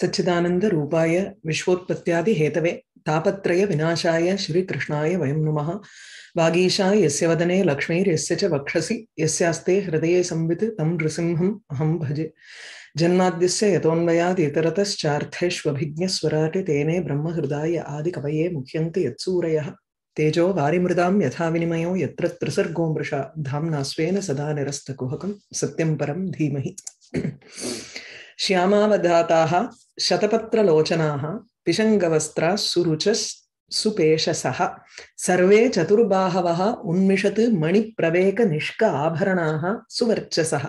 सच्चिदानंद रूपाय सच्चिदानन्दरूपाय विश्वोत्पत्त्यादिहेतवे तापत्रयविनाशाय श्रीकृष्णाय वयं नुमः वागीशा यस्य वदने लक्ष्मीर्यस्य च वक्षसि यस्यास्ते हृदये संवित तं नृसिंहम् अहं भजे जन्माद्यस्य यतोन्मयादितरतश्चार्थेष्वभिज्ञस्वराटे तेने ब्रह्म हृदाय आदि कवये मुह्यन्ति यत्सूरयः तेजो वारिमृदां यथा विनिमयो यत्र त्रिसर्गो मृषा धाम्ना स्वेन सदा निरस्तकुहकं सत्यं परं धीमहि श्यामावधाताः शतपत्रलोचनाः पिशङ्गवस्त्राः सुरुचस् सुपेशसः सर्वे चतुर्बाहवः उन्मिषत् मणिप्रवेकनिष्क आभरणाः सुवर्चसः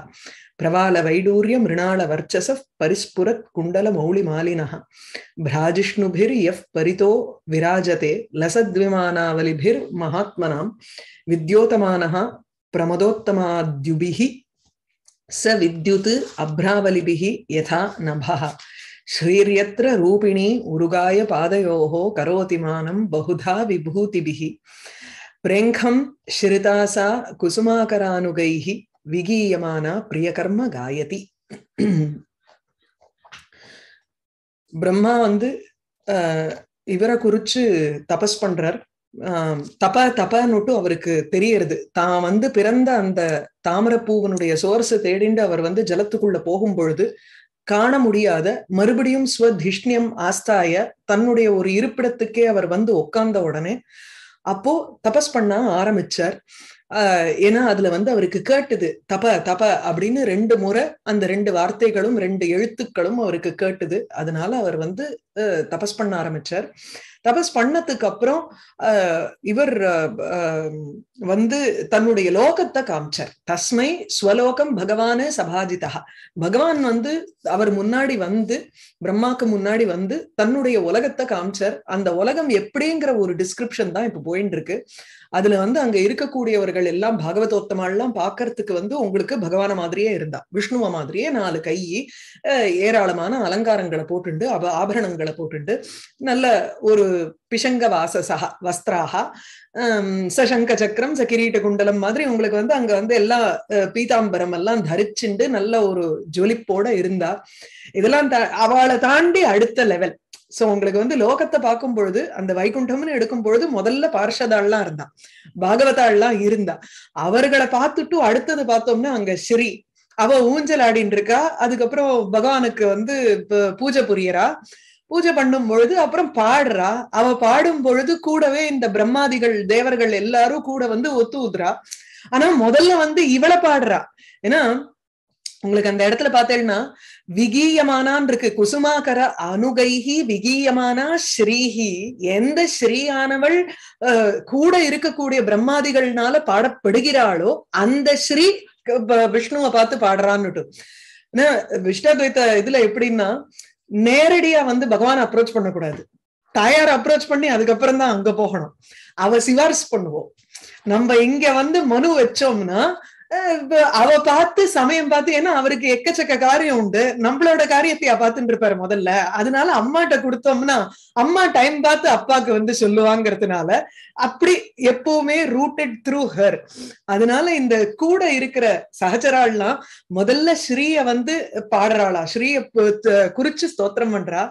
प्रवालवैडूर्यमृणालवर्चसः परिस्फुरत्कुण्डलमौलिमालिनः भ्राजिष्णुभिर्यः परितो विराजते लसद्विमानावलिभिर्महात्मनां विद्योतमानः प्रमदोत्तमाद्युभिः ச வித்யுத் அப்ராவலிபிகி யதா நபா ஸ்ரீரியத்திர ரூபிணி உருகாய பாதையோகோ கரோதிமானம் பகுதா விபூதிபிகி பிரேங்கம் ஸ்ரிதாசா குசுமாகரானுகைஹி விகீயமானா பிரியகர்ம காயதி பிரம்மா வந்து இவரை குறிச்சு தபஸ் பண்றார் தப தபன்னுட்டு அவருக்கு தெரியறது தான் வந்து பிறந்த அந்த தாமரப்பூவனுடைய சோர்ஸை தேடிண்டு அவர் வந்து ஜலத்துக்குள்ள போகும் பொழுது காண முடியாத மறுபடியும் ஸ்வதிஷ்ணியம் ஆஸ்தாய தன்னுடைய ஒரு இருப்பிடத்துக்கே அவர் வந்து உட்கார்ந்த உடனே அப்போ தபஸ் பண்ண ஆரம்பிச்சார் ஏன்னா அதுல வந்து அவருக்கு கேட்டுது தப தப அப்படின்னு ரெண்டு முறை அந்த ரெண்டு வார்த்தைகளும் ரெண்டு எழுத்துக்களும் அவருக்கு கேட்டுது அதனால அவர் வந்து தபஸ் பண்ண ஆரம்பிச்சார் தபஸ் பண்ணதுக்கு அப்புறம் இவர் வந்து தன்னுடைய லோகத்தை காமிச்சார் தஸ்மை ஸ்வலோகம் பகவானே சபாஜிதா பகவான் வந்து அவர் முன்னாடி வந்து பிரம்மாக்கு முன்னாடி வந்து தன்னுடைய உலகத்தை காமிச்சார் அந்த உலகம் எப்படிங்கிற ஒரு டிஸ்கிரிப்ஷன் தான் இப்ப போயின்னு இருக்கு அதுல வந்து அங்க இருக்கக்கூடியவர்கள் எல்லாம் எல்லாம் பாக்குறதுக்கு வந்து உங்களுக்கு பகவான மாதிரியே இருந்தா விஷ்ணுவ மாதிரியே நாலு கை ஏராளமான அலங்காரங்களை போட்டுண்டு அப ஆபரணங்களை போட்டுண்டு நல்ல ஒரு பிஷங்க வாசசா வஸ்திராக சசங்க சக்கரம் ச கிரீட்ட குண்டலம் மாதிரி உங்களுக்கு வந்து அங்க வந்து எல்லா பீதாம்பரம் எல்லாம் தரிச்சுண்டு நல்ல ஒரு ஜொலிப்போட இருந்தா இதெல்லாம் அவளை தாண்டி அடுத்த லெவல் சோ உங்களுக்கு வந்து லோகத்தை பார்க்கும் பொழுது அந்த வைகுண்டம்னு எடுக்கும் பொழுது முதல்ல பார்ஷதாள்லாம் இருந்தான் பாகவதாள்லாம் இருந்தா அவர்களை பார்த்துட்டு அடுத்தது பார்த்தோம்னா அங்க ஸ்ரீ அவ ஊஞ்சல் ஆடின்னு இருக்கா அதுக்கப்புறம் பகவானுக்கு வந்து பூஜை புரியறா பூஜை பண்ணும் பொழுது அப்புறம் பாடுறா அவ பாடும் பொழுது கூடவே இந்த பிரம்மாதிகள் தேவர்கள் எல்லாரும் கூட வந்து ஒத்து ஊதுறா ஆனா முதல்ல வந்து இவளை பாடுறா ஏன்னா உங்களுக்கு அந்த இடத்துல பார்த்தேன்னா விகீயமானான் இருக்கு குசுமாகர அனுகைஹி விகீயமானா ஸ்ரீஹி எந்த ஸ்ரீயானவள் கூட இருக்கக்கூடிய பிரம்மாதிகள்னால பாடப்படுகிறாளோ அந்த ஸ்ரீ விஷ்ணுவை பார்த்து பாடுறான்னுட்டு விஷ்ணத்வைத்த இதுல எப்படின்னா நேரடியா வந்து பகவான் அப்ரோச் பண்ணக்கூடாது தாயார் அப்ரோச் பண்ணி அதுக்கப்புறம் தான் அங்க போகணும் அவ சிவாரிசு பண்ணுவோம் நம்ம இங்க வந்து மனு வச்சோம்னா அவ பார்த்து சமயம் பார்த்து ஏன்னா அவருக்கு எக்கச்சக்க காரியம் உண்டு நம்மளோட காரியத்தையா பார்த்துட்டு இருப்பாரு முதல்ல அதனால அம்மாட்ட கொடுத்தோம்னா அம்மா டைம் பார்த்து அப்பாக்கு வந்து சொல்லுவாங்கிறதுனால அப்படி எப்பவுமே ரூட்டட் த்ரூ ஹர் அதனால இந்த கூட இருக்கிற சகச்சராள்லாம் முதல்ல ஸ்ரீய வந்து பாடுறாளா ஸ்ரீய குறிச்சு ஸ்தோத்திரம் பண்றா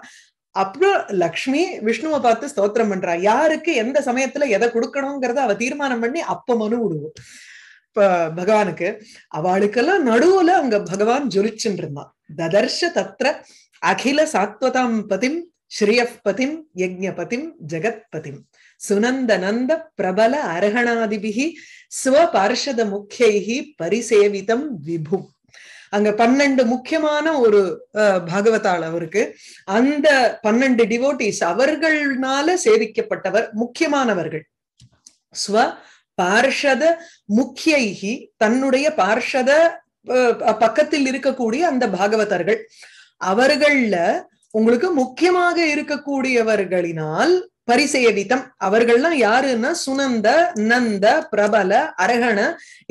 அப்புறம் லக்ஷ்மி விஷ்ணுவை பார்த்து ஸ்தோத்திரம் பண்றா யாருக்கு எந்த சமயத்துல எதை கொடுக்கணுங்கிறத அவ தீர்மானம் பண்ணி அப்ப மனு விடுவோம் பகவானுக்கு அவளுக்கெல்லாம் நடுவுல அங்க பகவான் ஜொலிச்சுட்டு இருந்தான் ததர்ஷ தத்ர அகில சாத்வதாம் பதிம் ஸ்ரீயப்பதிம் யஜ்ஞபதிம் ஜெகத்பதிம் சுனந்த நந்த பிரபல அரகணாதிபிகி ஸ்வபார்ஷத முக்கியைகி பரிசேவிதம் விபு அங்க பன்னெண்டு முக்கியமான ஒரு பாகவதாள் அவருக்கு அந்த பன்னெண்டு டிவோட்டிஸ் அவர்கள்னால சேவிக்கப்பட்டவர் முக்கியமானவர்கள் ஸ்வ பார்ஷத முக்கியைகி தன்னுடைய பார்ஷத பக்கத்தில் இருக்கக்கூடிய அந்த பாகவதர்கள் அவர்கள்ல உங்களுக்கு முக்கியமாக இருக்கக்கூடியவர்களினால் பரிசேவித்தம் அவர்கள்லாம் யாருன்னா சுனந்த நந்த பிரபல அரகண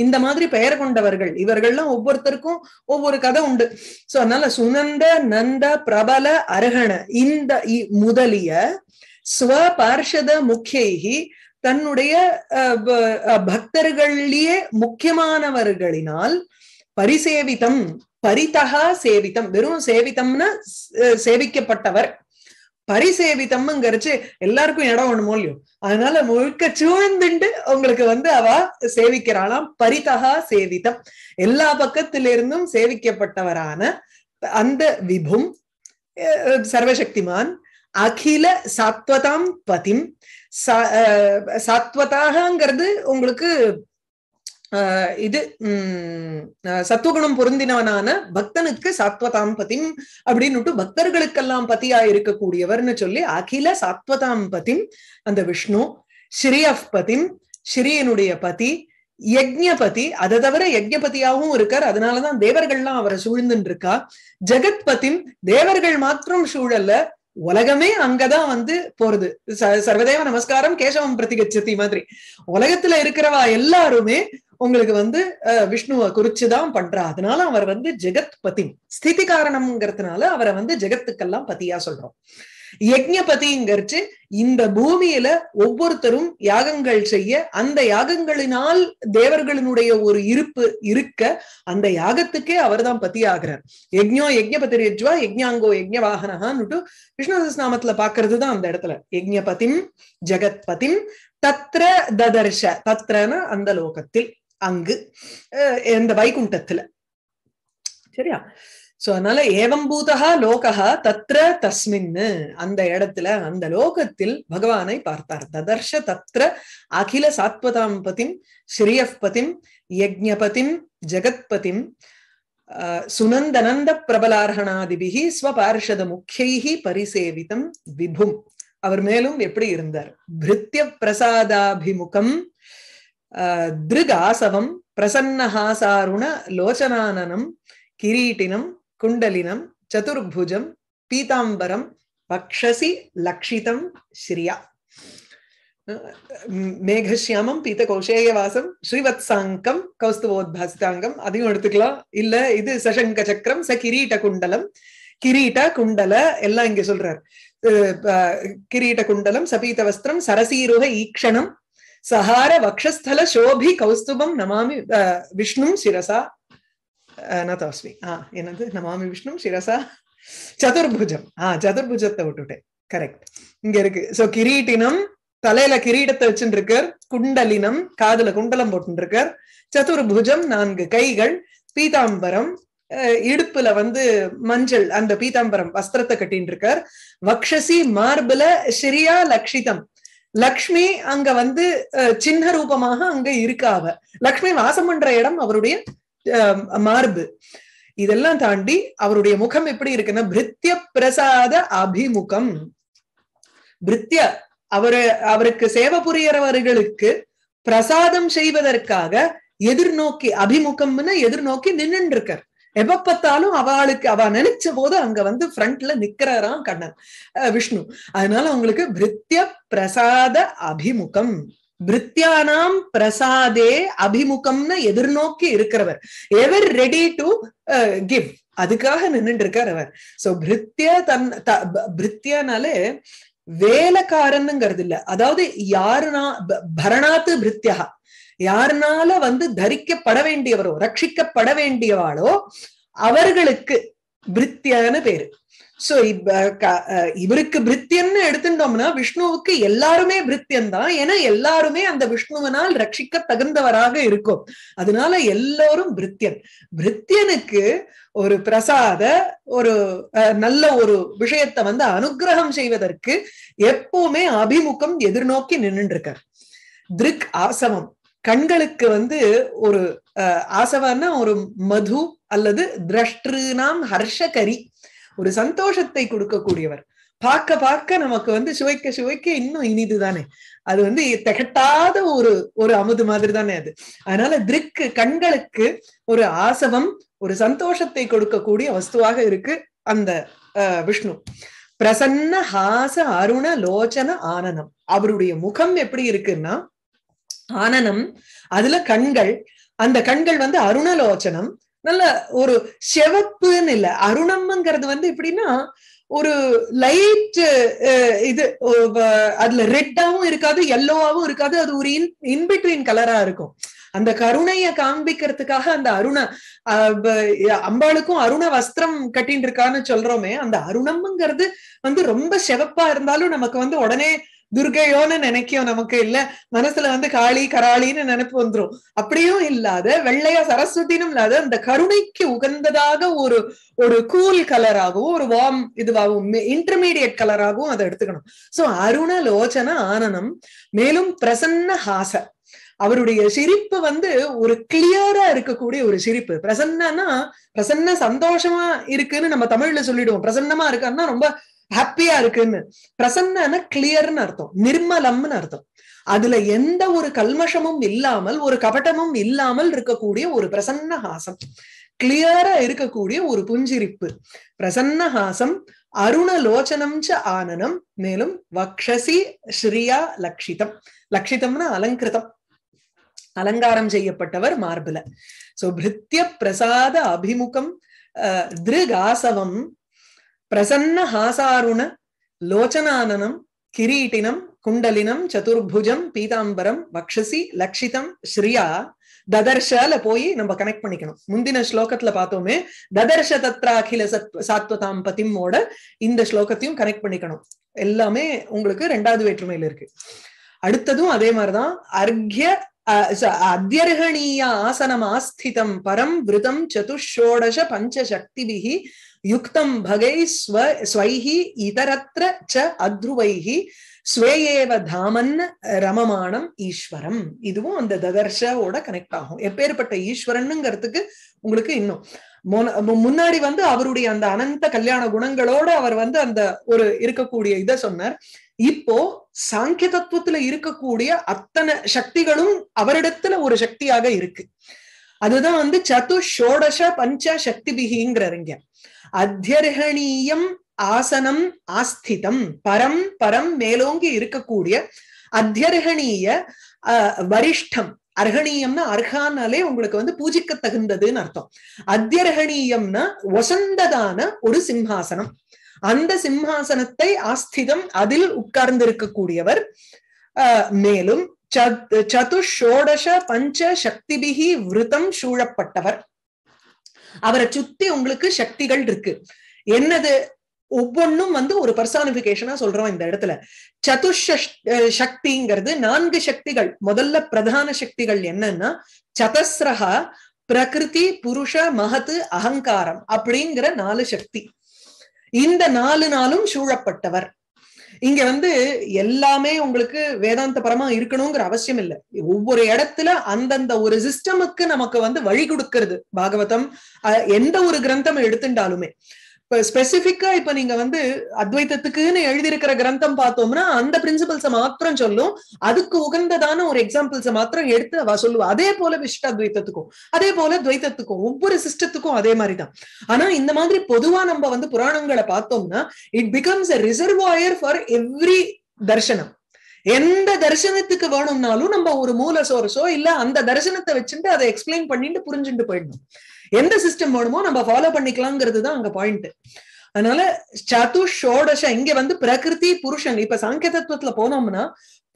இந்த மாதிரி பெயர் கொண்டவர்கள் இவர்கள்லாம் ஒவ்வொருத்தருக்கும் ஒவ்வொரு கதை உண்டு சோ அதனால சுனந்த நந்த பிரபல அரகண இந்த முதலிய ஸ்வ பார்ஷத முக்கியகி தன்னுடைய பக்தர்கள்லயே முக்கியமானவர்களினால் பரிசேவிதம் பரிதகா சேவிதம் வெறும் சேவிதம்னா சேவிக்கப்பட்டவர் பரிசேவிதம்ங்கிறச்சு எல்லாருக்கும் இடம் ஒண்ணுமோ இல்லையோ அதனால முழுக்க சூழ்ந்துண்டு உங்களுக்கு வந்து அவ சேவிக்கிறாளாம் பரிதகா சேவிதம் எல்லா பக்கத்திலிருந்தும் சேவிக்கப்பட்டவரான அந்த விபும் சர்வசக்திமான் அகில சாத்வதாம் பதிம் சாத்வதாகங்கிறது உங்களுக்கு இது உம் சத்துவகுணம் பொருந்தினவனான பக்தனுக்கு சாத்வதாம் பதிம் அப்படின்னுட்டு பக்தர்களுக்கெல்லாம் பதியா இருக்கக்கூடியவர்னு சொல்லி அகில சாத்வதாம் பதிம் அந்த விஷ்ணு ஸ்ரீயஃப் பதிம் ஸ்ரீயனுடைய பதி யஜ்ஞபதி அதை தவிர யஜ்ஞபதியாகவும் இருக்கார் அதனாலதான் தேவர்கள்லாம் அவரை சூழ்ந்துட்டு இருக்கா ஜெகத்பதி தேவர்கள் மாத்திரம் சூழல்ல உலகமே அங்கதான் வந்து போறது சர்வதேவ நமஸ்காரம் கேசவம் பிரதிகச்சதி மாதிரி உலகத்துல இருக்கிறவா எல்லாருமே உங்களுக்கு வந்து விஷ்ணுவை குறிச்சுதான் பண்றா அதனால அவர் வந்து ஜெகத் பதி ஸ்திதி காரணம்ங்கிறதுனால அவரை வந்து ஜெகத்துக்கெல்லாம் பத்தியா சொல்றோம் யஜ்ஞபதிங்கிறச்சு இந்த பூமியில ஒவ்வொருத்தரும் யாகங்கள் செய்ய அந்த யாகங்களினால் தேவர்களினுடைய ஒரு இருப்பு இருக்க அந்த யாகத்துக்கே தான் பத்தி ஆகிறார் யஜ்ஞோ யஜ்ஞபதி யஜ்வா யஜ்ஞாங்கோ யஜ்ஞ வாகனகான்னு நாமத்துல பாக்குறது தான் அந்த இடத்துல யஜ்ஞபதிம் ஜெகத்பதிம் தத்ர ததர்ஷ தத்ரன அந்த லோகத்தில் அங்கு இந்த வைகுண்டத்துல சரியா சோ அதனால ஏவம்பூதா லோகா தத்ர தஸ்மின்னு அந்த இடத்துல அந்த லோகத்தில் பகவானை பார்த்தார் ததர்ஷ தத்ர அகில சாத்வதாம் பதிம் ஸ்ரீயப்பதிம் யஜ்ஞபதிம் ஜெகத்பதிம் சுனந்தனந்த பிரபலார்ஹனாதிபிகி ஸ்வபார்ஷத முக்கியி பரிசேவிதம் விபும் அவர் மேலும் எப்படி இருந்தார் பிருத்திய பிரசாதாபிமுகம் திருகாசவம் பிரசன்னஹாசாருண லோச்சனானனம் கிரீட்டினம் குண்டலினம் சதுர்புஜம் பீதாம்பரம் பக்ஷசி லக்ஷிதம் ஸ்ரீயா மேகசியாமம் பீத்த கோஷேயவாசம் ஸ்ரீவத்சாங்கம் கௌஸ்துவோத்பாஸ்தாங்கம் அதையும் எடுத்துக்கலாம் இல்ல இது சசங்க சக்கரம் ச கிரீட்ட குண்டலம் கிரீட்ட குண்டல எல்லாம் இங்க சொல்றாரு கிரீட்ட குண்டலம் சபீத வஸ்திரம் சரசீருக ஈக்ஷணம் சஹார வக்ஷஸ்தல சோபி கௌஸ்துபம் நமாமி விஷ்ணும் சிரசா நதாஸ்மி ஆ என்னது நமாமி விஷ்ணு சிரசா சதுர்புஜம் ஆ சதுர்புஜத்தை விட்டுட்டேன் கரெக்ட் இங்க இருக்கு சோ கிரீட்டினம் தலையில கிரீடத்தை வச்சுட்டு இருக்கார் குண்டலினம் காதுல குண்டலம் போட்டு இருக்கார் சதுர்புஜம் நான்கு கைகள் பீதாம்பரம் இடுப்புல வந்து மஞ்சள் அந்த பீதாம்பரம் வஸ்திரத்தை கட்டின்னு இருக்கார் வக்ஷசி மார்புல ஸ்ரீயா லக்ஷிதம் லக்ஷ்மி அங்க வந்து சின்ன ரூபமாக அங்க இருக்காவ லக்ஷ்மி வாசம் பண்ற இடம் அவருடைய மார்பு இதெல்லாம் தாண்டி அவருடைய முகம் எப்படி இருக்குன்னா பிரித்திய பிரசாத அபிமுகம் பிரித்திய அவரு அவருக்கு சேவை புரியறவர்களுக்கு பிரசாதம் செய்வதற்காக எதிர்நோக்கி அபிமுகம்னு எதிர்நோக்கி நின்று இருக்கார் எப்ப பார்த்தாலும் அவளுக்கு அவ நினைச்ச போது அங்க வந்து ஃப்ரண்ட்ல நிக்கிறாராம் கண்ணன் விஷ்ணு அதனால அவங்களுக்கு பிரித்திய பிரசாத அபிமுகம் பிரித்தியானாம் பிரசாதே அபிமுகம்னு எதிர்நோக்கி இருக்கிறவர் எவர் ரெடி டு கிவ் அதுக்காக நின்றுட்டு இருக்கார் அவர் சோ பிரித்ய தன் பிரித்யானாலே வேலைக்காரனுங்கிறது இல்ல அதாவது யாருனா பரணாத்து பிரித்யா யாருனால வந்து தரிக்கப்பட வேண்டியவரோ ரட்சிக்கப்பட வேண்டியவாளோ அவர்களுக்கு பிரித்தியான்னு பேரு சோ இவருக்கு பிரித்தியன்னு எடுத்துட்டோம்னா விஷ்ணுவுக்கு எல்லாருமே பிரித்தியன் தான் ஏன்னா எல்லாருமே அந்த விஷ்ணுவனால் ரட்சிக்க தகுந்தவராக இருக்கும் அதனால எல்லாரும் பிரித்தியன் பிரித்தியனுக்கு ஒரு பிரசாத ஒரு நல்ல ஒரு விஷயத்த வந்து அனுகிரகம் செய்வதற்கு எப்பவுமே அபிமுகம் எதிர்நோக்கி நின்று இருக்கார் திருக் ஆசவம் கண்களுக்கு வந்து ஒரு ஆசவன்னா ஒரு மது அல்லது திரஷ்டிருநாம் ஹர்ஷகரி ஒரு சந்தோஷத்தை கொடுக்கக்கூடியவர் பார்க்க பார்க்க நமக்கு வந்து சுவைக்க சுவைக்க இன்னும் இனிது தானே அது வந்து திகட்டாத ஒரு ஒரு அமுது மாதிரி தானே அது அதனால திருக்கு கண்களுக்கு ஒரு ஆசவம் ஒரு சந்தோஷத்தை கொடுக்கக்கூடிய வஸ்துவாக இருக்கு அந்த விஷ்ணு பிரசன்ன ஹாச அருண லோச்சன ஆனனம் அவருடைய முகம் எப்படி இருக்குன்னா ஆனனம் அதுல கண்கள் அந்த கண்கள் வந்து அருணலோச்சனம் நல்ல ஒரு செவப்புன்னு இல்ல அருணம்ங்கிறது வந்து எப்படின்னா ஒரு லைட் இது அதுல ரெட்டாவும் இருக்காது எல்லோவாவும் இருக்காது அது ஒரு இன் இன்பிட்வீன் கலரா இருக்கும் அந்த கருணைய காண்பிக்கிறதுக்காக அந்த அருண அம்பாளுக்கும் அருண வஸ்திரம் கட்டின்னு இருக்கான்னு சொல்றோமே அந்த அருணம்ங்கிறது வந்து ரொம்ப செவப்பா இருந்தாலும் நமக்கு வந்து உடனே துர்கையோன்னு நினைக்கும் நமக்கு இல்ல மனசுல வந்து காளி கராளின்னு நினைப்பு வந்துரும் அப்படியும் இல்லாத வெள்ளையா சரஸ்வதினும் இல்லாத அந்த கருணைக்கு உகந்ததாக ஒரு ஒரு கூல் கலராகவும் ஒரு வார்ம் இதுவாகவும் இன்டர்மீடியட் கலராகவும் அதை எடுத்துக்கணும் சோ அருணலோச்சன ஆனனம் மேலும் பிரசன்ன ஹாச அவருடைய சிரிப்பு வந்து ஒரு கிளியரா இருக்கக்கூடிய ஒரு சிரிப்பு பிரசன்னா பிரசன்ன சந்தோஷமா இருக்குன்னு நம்ம தமிழ்ல சொல்லிடுவோம் பிரசன்னமா இருக்கான்னா ரொம்ப ஹாப்பியா இருக்குன்னு பிரசன்னா கிளியர்னு அர்த்தம் நிர்மலம்னு அர்த்தம் அதுல எந்த ஒரு கல்மஷமும் இல்லாமல் ஒரு கபட்டமும் இல்லாமல் இருக்கக்கூடிய ஒரு பிரசன்ன ஹாசம் கிளியரா இருக்கக்கூடிய ஒரு புஞ்சிரிப்பு பிரசன்ன ஹாசம் அருணலோச்சனம் ச ஆனனம் மேலும் வக்ஷசி ஸ்ரீயா லக்ஷிதம் லக்ஷிதம்னா அலங்கிருதம் அலங்காரம் செய்யப்பட்டவர் மார்பில சோ பிருத்திய பிரசாத அபிமுகம் திருகாசவம் பிரசன்ன ஹாசாருண லோச்சனானனம் கிரீட்டினம் குண்டலினம் சதுர்புஜம் பீதாம்பரம் வக்ஷசி லக்ஷிதம் ஸ்ரீயா ததர்ஷால போய் நம்ம கனெக்ட் பண்ணிக்கணும் முந்தின ஸ்லோகத்துல பார்த்தோமே ததர்ஷ தத்ராகில சத் சாத்வதாம் பதிமோட இந்த ஸ்லோகத்தையும் கனெக்ட் பண்ணிக்கணும் எல்லாமே உங்களுக்கு ரெண்டாவது வேற்றுமையில இருக்கு அடுத்ததும் அதே மாதிரிதான் அர்க்ய அத்தியர்கணீய ஆசனம் ஆஸ்திதம் பரம் விருதம் சதுஷோடச பஞ்ச பஞ்சசக்திபிகி யுக்தம் பகை ஸ்வ ஸ்வைஹி இதரத்ர ச அத்ருவைஹி ஸ்வேயேவ தாமன் ரமமானம் ஈஸ்வரம் இதுவும் அந்த ததர்ஷோட கனெக்ட் ஆகும் எப்பேற்பட்ட ஈஸ்வரனுங்கிறதுக்கு உங்களுக்கு இன்னும் முன்னாடி வந்து அவருடைய அந்த அனந்த கல்யாண குணங்களோட அவர் வந்து அந்த ஒரு இருக்கக்கூடிய இதை சொன்னார் இப்போ சாங்கிய தத்துவத்துல இருக்கக்கூடிய அத்தனை சக்திகளும் அவரிடத்துல ஒரு சக்தியாக இருக்கு அதுதான் வந்து சது ஷோடச பஞ்ச சக்தி பிகிங்கிறாருங்க அத்தியர்கணீயம் ஆசனம் ஆஸ்திதம் பரம் பரம் மேலோங்கி இருக்கக்கூடிய அத்தியர்கணீய வரிஷ்டம் அர்ஹணீயம்னா அர்ஹானாலே உங்களுக்கு வந்து பூஜிக்க தகுந்ததுன்னு அர்த்தம் அத்தியர்ஹணீயம்னா ஒசந்ததான ஒரு சிம்ஹாசனம் அந்த சிம்ஹாசனத்தை ஆஸ்திதம் அதில் உட்கார்ந்து இருக்கக்கூடியவர் மேலும் சதுஷோடச பஞ்ச சக்திபிகி விரதம் சூழப்பட்டவர் அவரை சுத்தி உங்களுக்கு சக்திகள் இருக்கு என்னது ஒவ்வொன்னும் வந்து ஒரு பர்சானிபிகேஷனா சொல்றோம் இந்த இடத்துல சதுஷ சக்திங்கிறது நான்கு சக்திகள் முதல்ல பிரதான சக்திகள் என்னன்னா சதஸ்ரஹா பிரகிருதி புருஷ மகத்து அகங்காரம் அப்படிங்கிற நாலு சக்தி இந்த நாலு நாளும் சூழப்பட்டவர் இங்க வந்து எல்லாமே உங்களுக்கு வேதாந்த பரமா இருக்கணுங்கிற அவசியம் இல்லை ஒவ்வொரு இடத்துல அந்தந்த ஒரு சிஸ்டமுக்கு நமக்கு வந்து வழி கொடுக்கறது பாகவதம் எந்த ஒரு கிரந்தம் எடுத்துட்டாலுமே இப்ப ஸ்பெசிபிக்கா இப்ப நீங்க வந்து அத்வைத்தத்துக்குன்னு எழுதியிருக்கிற கிரந்தம் பார்த்தோம்னா அந்த பிரின்சிபல்ஸை மாத்திரம் சொல்லும் அதுக்கு உகந்ததான ஒரு எக்ஸாம்பிள்ஸ மாத்திரம் எடுத்து அவ சொல்லுவா அதே போல விஷ்ட துவைத்தத்துக்கும் அதே போல துவைத்தத்துக்கும் ஒவ்வொரு சிஸ்டத்துக்கும் அதே மாதிரிதான் ஆனா இந்த மாதிரி பொதுவா நம்ம வந்து புராணங்களை பார்த்தோம்னா it becomes a reservoir for every தர்சனம் எந்த தரிசனத்துக்கு வேணும்னாலும் நம்ம ஒரு மூல சோர்ஸோ இல்ல அந்த தரிசனத்தை வச்சுட்டு அதை எக்ஸ்பிளைன் பண்ணிட்டு புரிஞ்சுட்டு போயிடணும் எந்த சிஸ்டம் வேணுமோ நம்ம ஃபாலோ பண்ணிக்கலாங்கிறது தான் அங்க பாயிண்ட் அதனால சது ஷோடச இங்க வந்து பிரகிருதி புருஷன் இப்ப சாங்கிய தத்துவத்துல போனோம்னா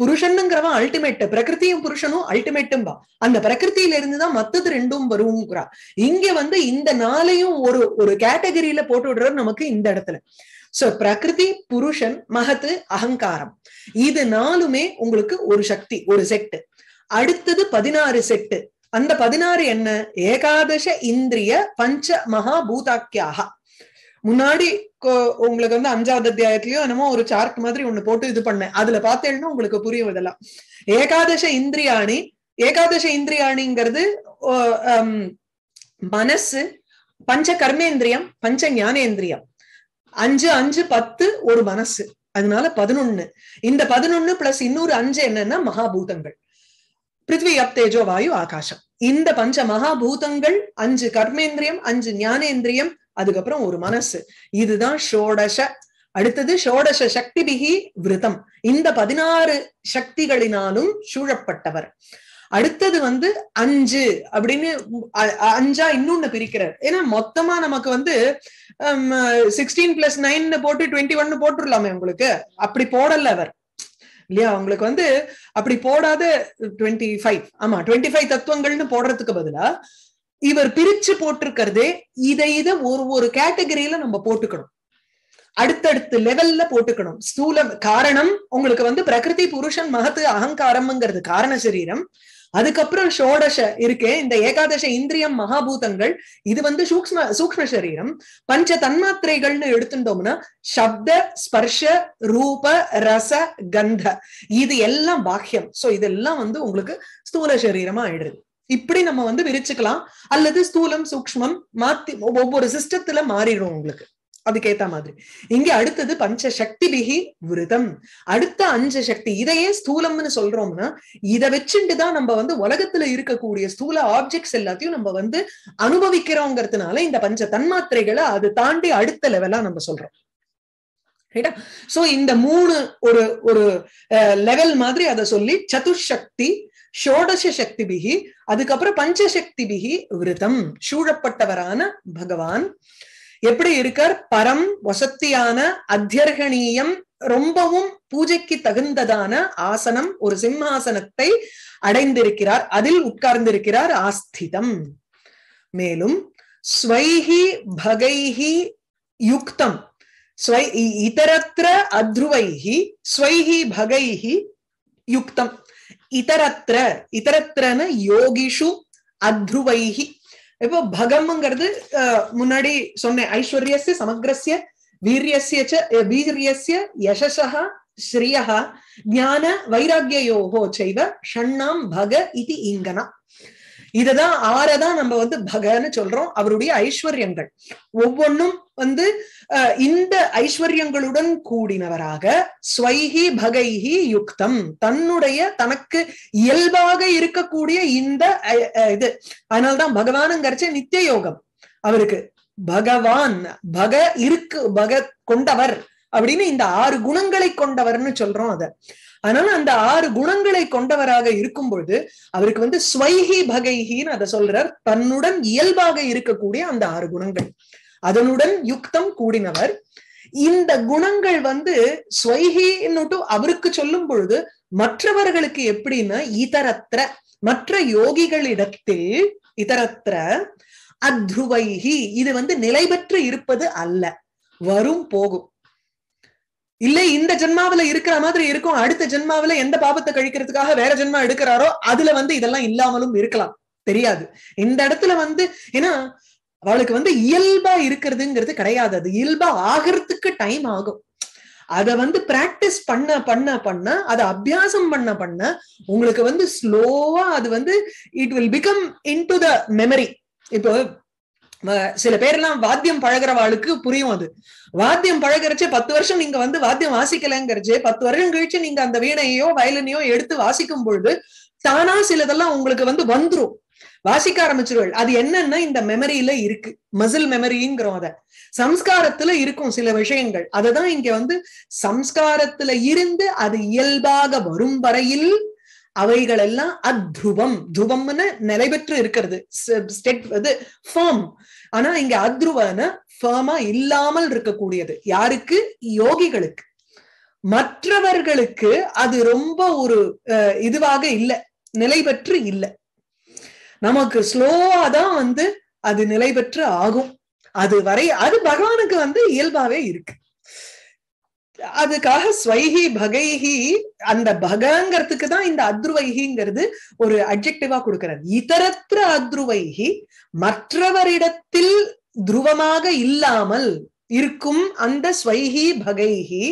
புருஷனுங்கிறவன் அல்டிமேட் பிரகிருத்தியும் புருஷனும் அல்டிமேட்டும் தான் அந்த பிரகிருத்தில இருந்துதான் மத்தது ரெண்டும் வருங்கிறா இங்க வந்து இந்த நாளையும் ஒரு ஒரு கேட்டகரியில போட்டு விடுறது நமக்கு இந்த இடத்துல சோ பிரகிருதி புருஷன் மகத்து அகங்காரம் இது நாலுமே உங்களுக்கு ஒரு சக்தி ஒரு செட்டு அடுத்தது பதினாறு செட்டு அந்த பதினாறு என்ன ஏகாதச இந்திரிய பஞ்ச மகாபூதாக்கியாக முன்னாடி உங்களுக்கு வந்து அஞ்சாவது அத்தியாயத்திலயோ என்னமோ ஒரு சார்ட் மாதிரி ஒண்ணு போட்டு இது பண்ணேன் அதுல பார்த்தேன்னா உங்களுக்கு புரியும் இதெல்லாம் ஏகாதச இந்திரியாணி ஏகாதச இந்திரியாணிங்கிறது மனசு பஞ்ச கர்மேந்திரியம் பஞ்ச ஞானேந்திரியம் அஞ்சு அஞ்சு பத்து ஒரு மனசு அதனால பதினொன்னு இந்த பதினொன்னு பிளஸ் இன்னொரு அஞ்சு என்னன்னா மகாபூதங்கள் பிருத்வி அப்தேஜோ வாயு ஆகாசம் இந்த பஞ்ச மகாபூதங்கள் அஞ்சு கர்மேந்திரியம் அஞ்சு ஞானேந்திரியம் அதுக்கப்புறம் ஒரு மனசு இதுதான் ஷோடச அடுத்தது ஷோடச சக்தி பிகி விரதம் இந்த பதினாறு சக்திகளினாலும் சூழப்பட்டவர் அடுத்தது வந்து அஞ்சு அப்படின்னு அஞ்சா இன்னொன்னு பிரிக்கிறார் ஏன்னா மொத்தமா நமக்கு வந்து சிக்ஸ்டீன் பிளஸ் நைன் போட்டு டுவெண்ட்டி ஒன்னு போட்டுடலாமே உங்களுக்கு அப்படி போடல அவர் இல்லையா அவங்களுக்கு வந்து அப்படி போடாத டுவெண்ட்டி ஃபைவ் ஆமா டுவெண்ட்டி ஃபைவ் தத்துவங்கள்னு போடுறதுக்கு பதிலா இவர் பிரிச்சு போட்டிருக்கிறதே இதை இதை ஒரு ஒரு கேட்டகரியில நம்ம போட்டுக்கணும் அடுத்தடுத்து லெவல்ல போட்டுக்கணும் ஸ்தூல காரணம் உங்களுக்கு வந்து பிரகிருதி புருஷன் மகத்து அகங்காரம்ங்கிறது காரண சரீரம் அதுக்கப்புறம் ஷோடச இருக்கே இந்த ஏகாதச இந்திரியம் மகாபூதங்கள் இது வந்து சூக்ம சூக்ம சரீரம் பஞ்ச தன்மாத்திரைகள்னு எடுத்துட்டோம்னா சப்த ஸ்பர்ஷ ரூப ரச கந்த இது எல்லாம் பாக்கியம் சோ இதெல்லாம் வந்து உங்களுக்கு ஸ்தூல சரீரமா ஆயிடுது இப்படி நம்ம வந்து விரிச்சுக்கலாம் அல்லது ஸ்தூலம் சூக்மம் மாத்தி ஒவ்வொரு சிஸ்டத்துல மாறிடும் உங்களுக்கு அதுக்கேத்த மாதிரி இங்க அடுத்தது பஞ்ச சக்தி பிகி விரதம் அடுத்த அஞ்சு சக்தி இதையே ஸ்தூலம்னு சொல்றோம்னா இதை வச்சுட்டுதான் நம்ம வந்து உலகத்துல இருக்கக்கூடிய ஸ்தூல ஆப்ஜெக்ட்ஸ் எல்லாத்தையும் நம்ம வந்து அனுபவிக்கிறோங்கிறதுனால இந்த பஞ்ச தன்மாத்திரைகளை அது தாண்டி அடுத்த லெவலா நம்ம சொல்றோம் சோ இந்த மூணு ஒரு ஒரு லெவல் மாதிரி அதை சொல்லி சதுஷக்தி ஷோடச சக்தி பிகி அதுக்கப்புறம் பஞ்சசக்தி பிகி விரதம் சூழப்பட்டவரான பகவான் எப்படி இருக்கார் பரம் வசத்தியான அத்தியர்கணீயம் ரொம்பவும் பூஜைக்கு தகுந்ததான ஆசனம் ஒரு சிம்ஹாசனத்தை அடைந்திருக்கிறார் அதில் உட்கார்ந்திருக்கிறார் ஆஸ்திதம் மேலும் ஸ்வைஹி பகைஹி யுக்தம் ஸ்வை இதரத்திர அத்ருவைஹி ஸ்வைஹி பகைஹி யுக்தம் இதரத்திர இதரத்திரன யோகிஷு அத்ருவைஹி இப்போ பகம்ங்கிறது முன்னாடி சொன்னேன் ஐஸ்வர்யசிய சமகிரசிய வீரியசிய வீரியசிய யசசா ஸ்ரீயா ஜான வைராகியோகோ செய்வ ஷண்ணாம் பக இது இங்கனா இததான் ஆறதான் நம்ம வந்து பகன்னு சொல்றோம் அவருடைய ஐஸ்வர்யங்கள் ஒவ்வொன்றும் வந்து இந்த ஐஸ்வர்யங்களுடன் கூடினவராக ஸ்வைஹி பகைஹி யுக்தம் தன்னுடைய தனக்கு இயல்பாக இருக்கக்கூடிய இந்த இது அதனால்தான் பகவானுங்கிறச்ச நித்திய யோகம் அவருக்கு பகவான் பக இருக்கு பக கொண்டவர் அப்படின்னு இந்த ஆறு குணங்களை கொண்டவர்னு சொல்றோம் அதை அதனால அந்த ஆறு குணங்களை கொண்டவராக இருக்கும் பொழுது அவருக்கு வந்து ஸ்வைஹி பகைஹின்னு அதை சொல்றார் தன்னுடன் இயல்பாக இருக்கக்கூடிய அந்த ஆறு குணங்கள் அதனுடன் யுக்தம் கூடினவர் இந்த குணங்கள் வந்து ஸ்வைஹின்னுட்டு அவருக்கு சொல்லும் பொழுது மற்றவர்களுக்கு எப்படின்னா இதரத்திர மற்ற யோகிகளிடத்தில் இதரத்திர அத்ருவைஹி இது வந்து நிலை பெற்று இருப்பது அல்ல வரும் போகும் இல்லை இந்த ஜென்மாவில இருக்கிற மாதிரி இருக்கும் அடுத்த ஜென்மாவில எந்த பாபத்தை கழிக்கிறதுக்காக வேற ஜென்மா எடுக்கிறாரோ அதுல வந்து இதெல்லாம் இல்லாமலும் இருக்கலாம் தெரியாது இந்த இடத்துல வந்து ஏன்னா அவளுக்கு வந்து இயல்பா இருக்கிறதுங்கிறது கிடையாது அது இயல்பா ஆகிறதுக்கு டைம் ஆகும் அத வந்து பிராக்டிஸ் பண்ண பண்ண பண்ண அதை அபியாசம் பண்ண பண்ண உங்களுக்கு வந்து ஸ்லோவா அது வந்து it will become into the memory இப்போ சில பேர்லாம் வாத்தியம் பழகிறவாளுக்கு புரியும் அது வாத்தியம் பழகிறச்சே பத்து வருஷம் நீங்க வந்து வாத்தியம் வாசிக்கலங்கிறச்சே பத்து வருஷம் கழிச்சு நீங்க அந்த வீணையோ வயலினையோ எடுத்து வாசிக்கும் பொழுது தானா சிலதெல்லாம் உங்களுக்கு வந்து வந்துரும் வாசிக்க ஆரம்பிச்சிருவள் அது என்னன்னா இந்த மெமரியில இருக்கு மசில் மெமரிங்கிறோம் அத சம்ஸ்காரத்துல இருக்கும் சில விஷயங்கள் அததான் இங்க வந்து சம்ஸ்காரத்துல இருந்து அது இயல்பாக வரும் வரையில் அவைகள் எல்லாம் அத்ருவம் துவம்னு நிலை பெற்று இருக்கிறது ஆனா இங்க அத்ருவன ஃபர்மா இல்லாமல் இருக்கக்கூடியது யாருக்கு யோகிகளுக்கு மற்றவர்களுக்கு அது ரொம்ப ஒரு இதுவாக இல்லை நிலை பெற்று இல்லை நமக்கு ஸ்லோவா தான் வந்து அது நிலை பெற்று ஆகும் அது வரை அது பகவானுக்கு வந்து இயல்பாவே இருக்கு அதுக்காக ஸ்வைஹி பகைஹி அந்த பகங்கிறதுக்கு தான் இந்த அத்ருவைஹிங்கிறது ஒரு அப்ஜெக்டிவா கொடுக்கிறார் இதரத்திர அத்ருவைஹி மற்றவரிடத்தில் துருவமாக இல்லாமல் இருக்கும் அந்த ஸ்வைஹி பகைஹி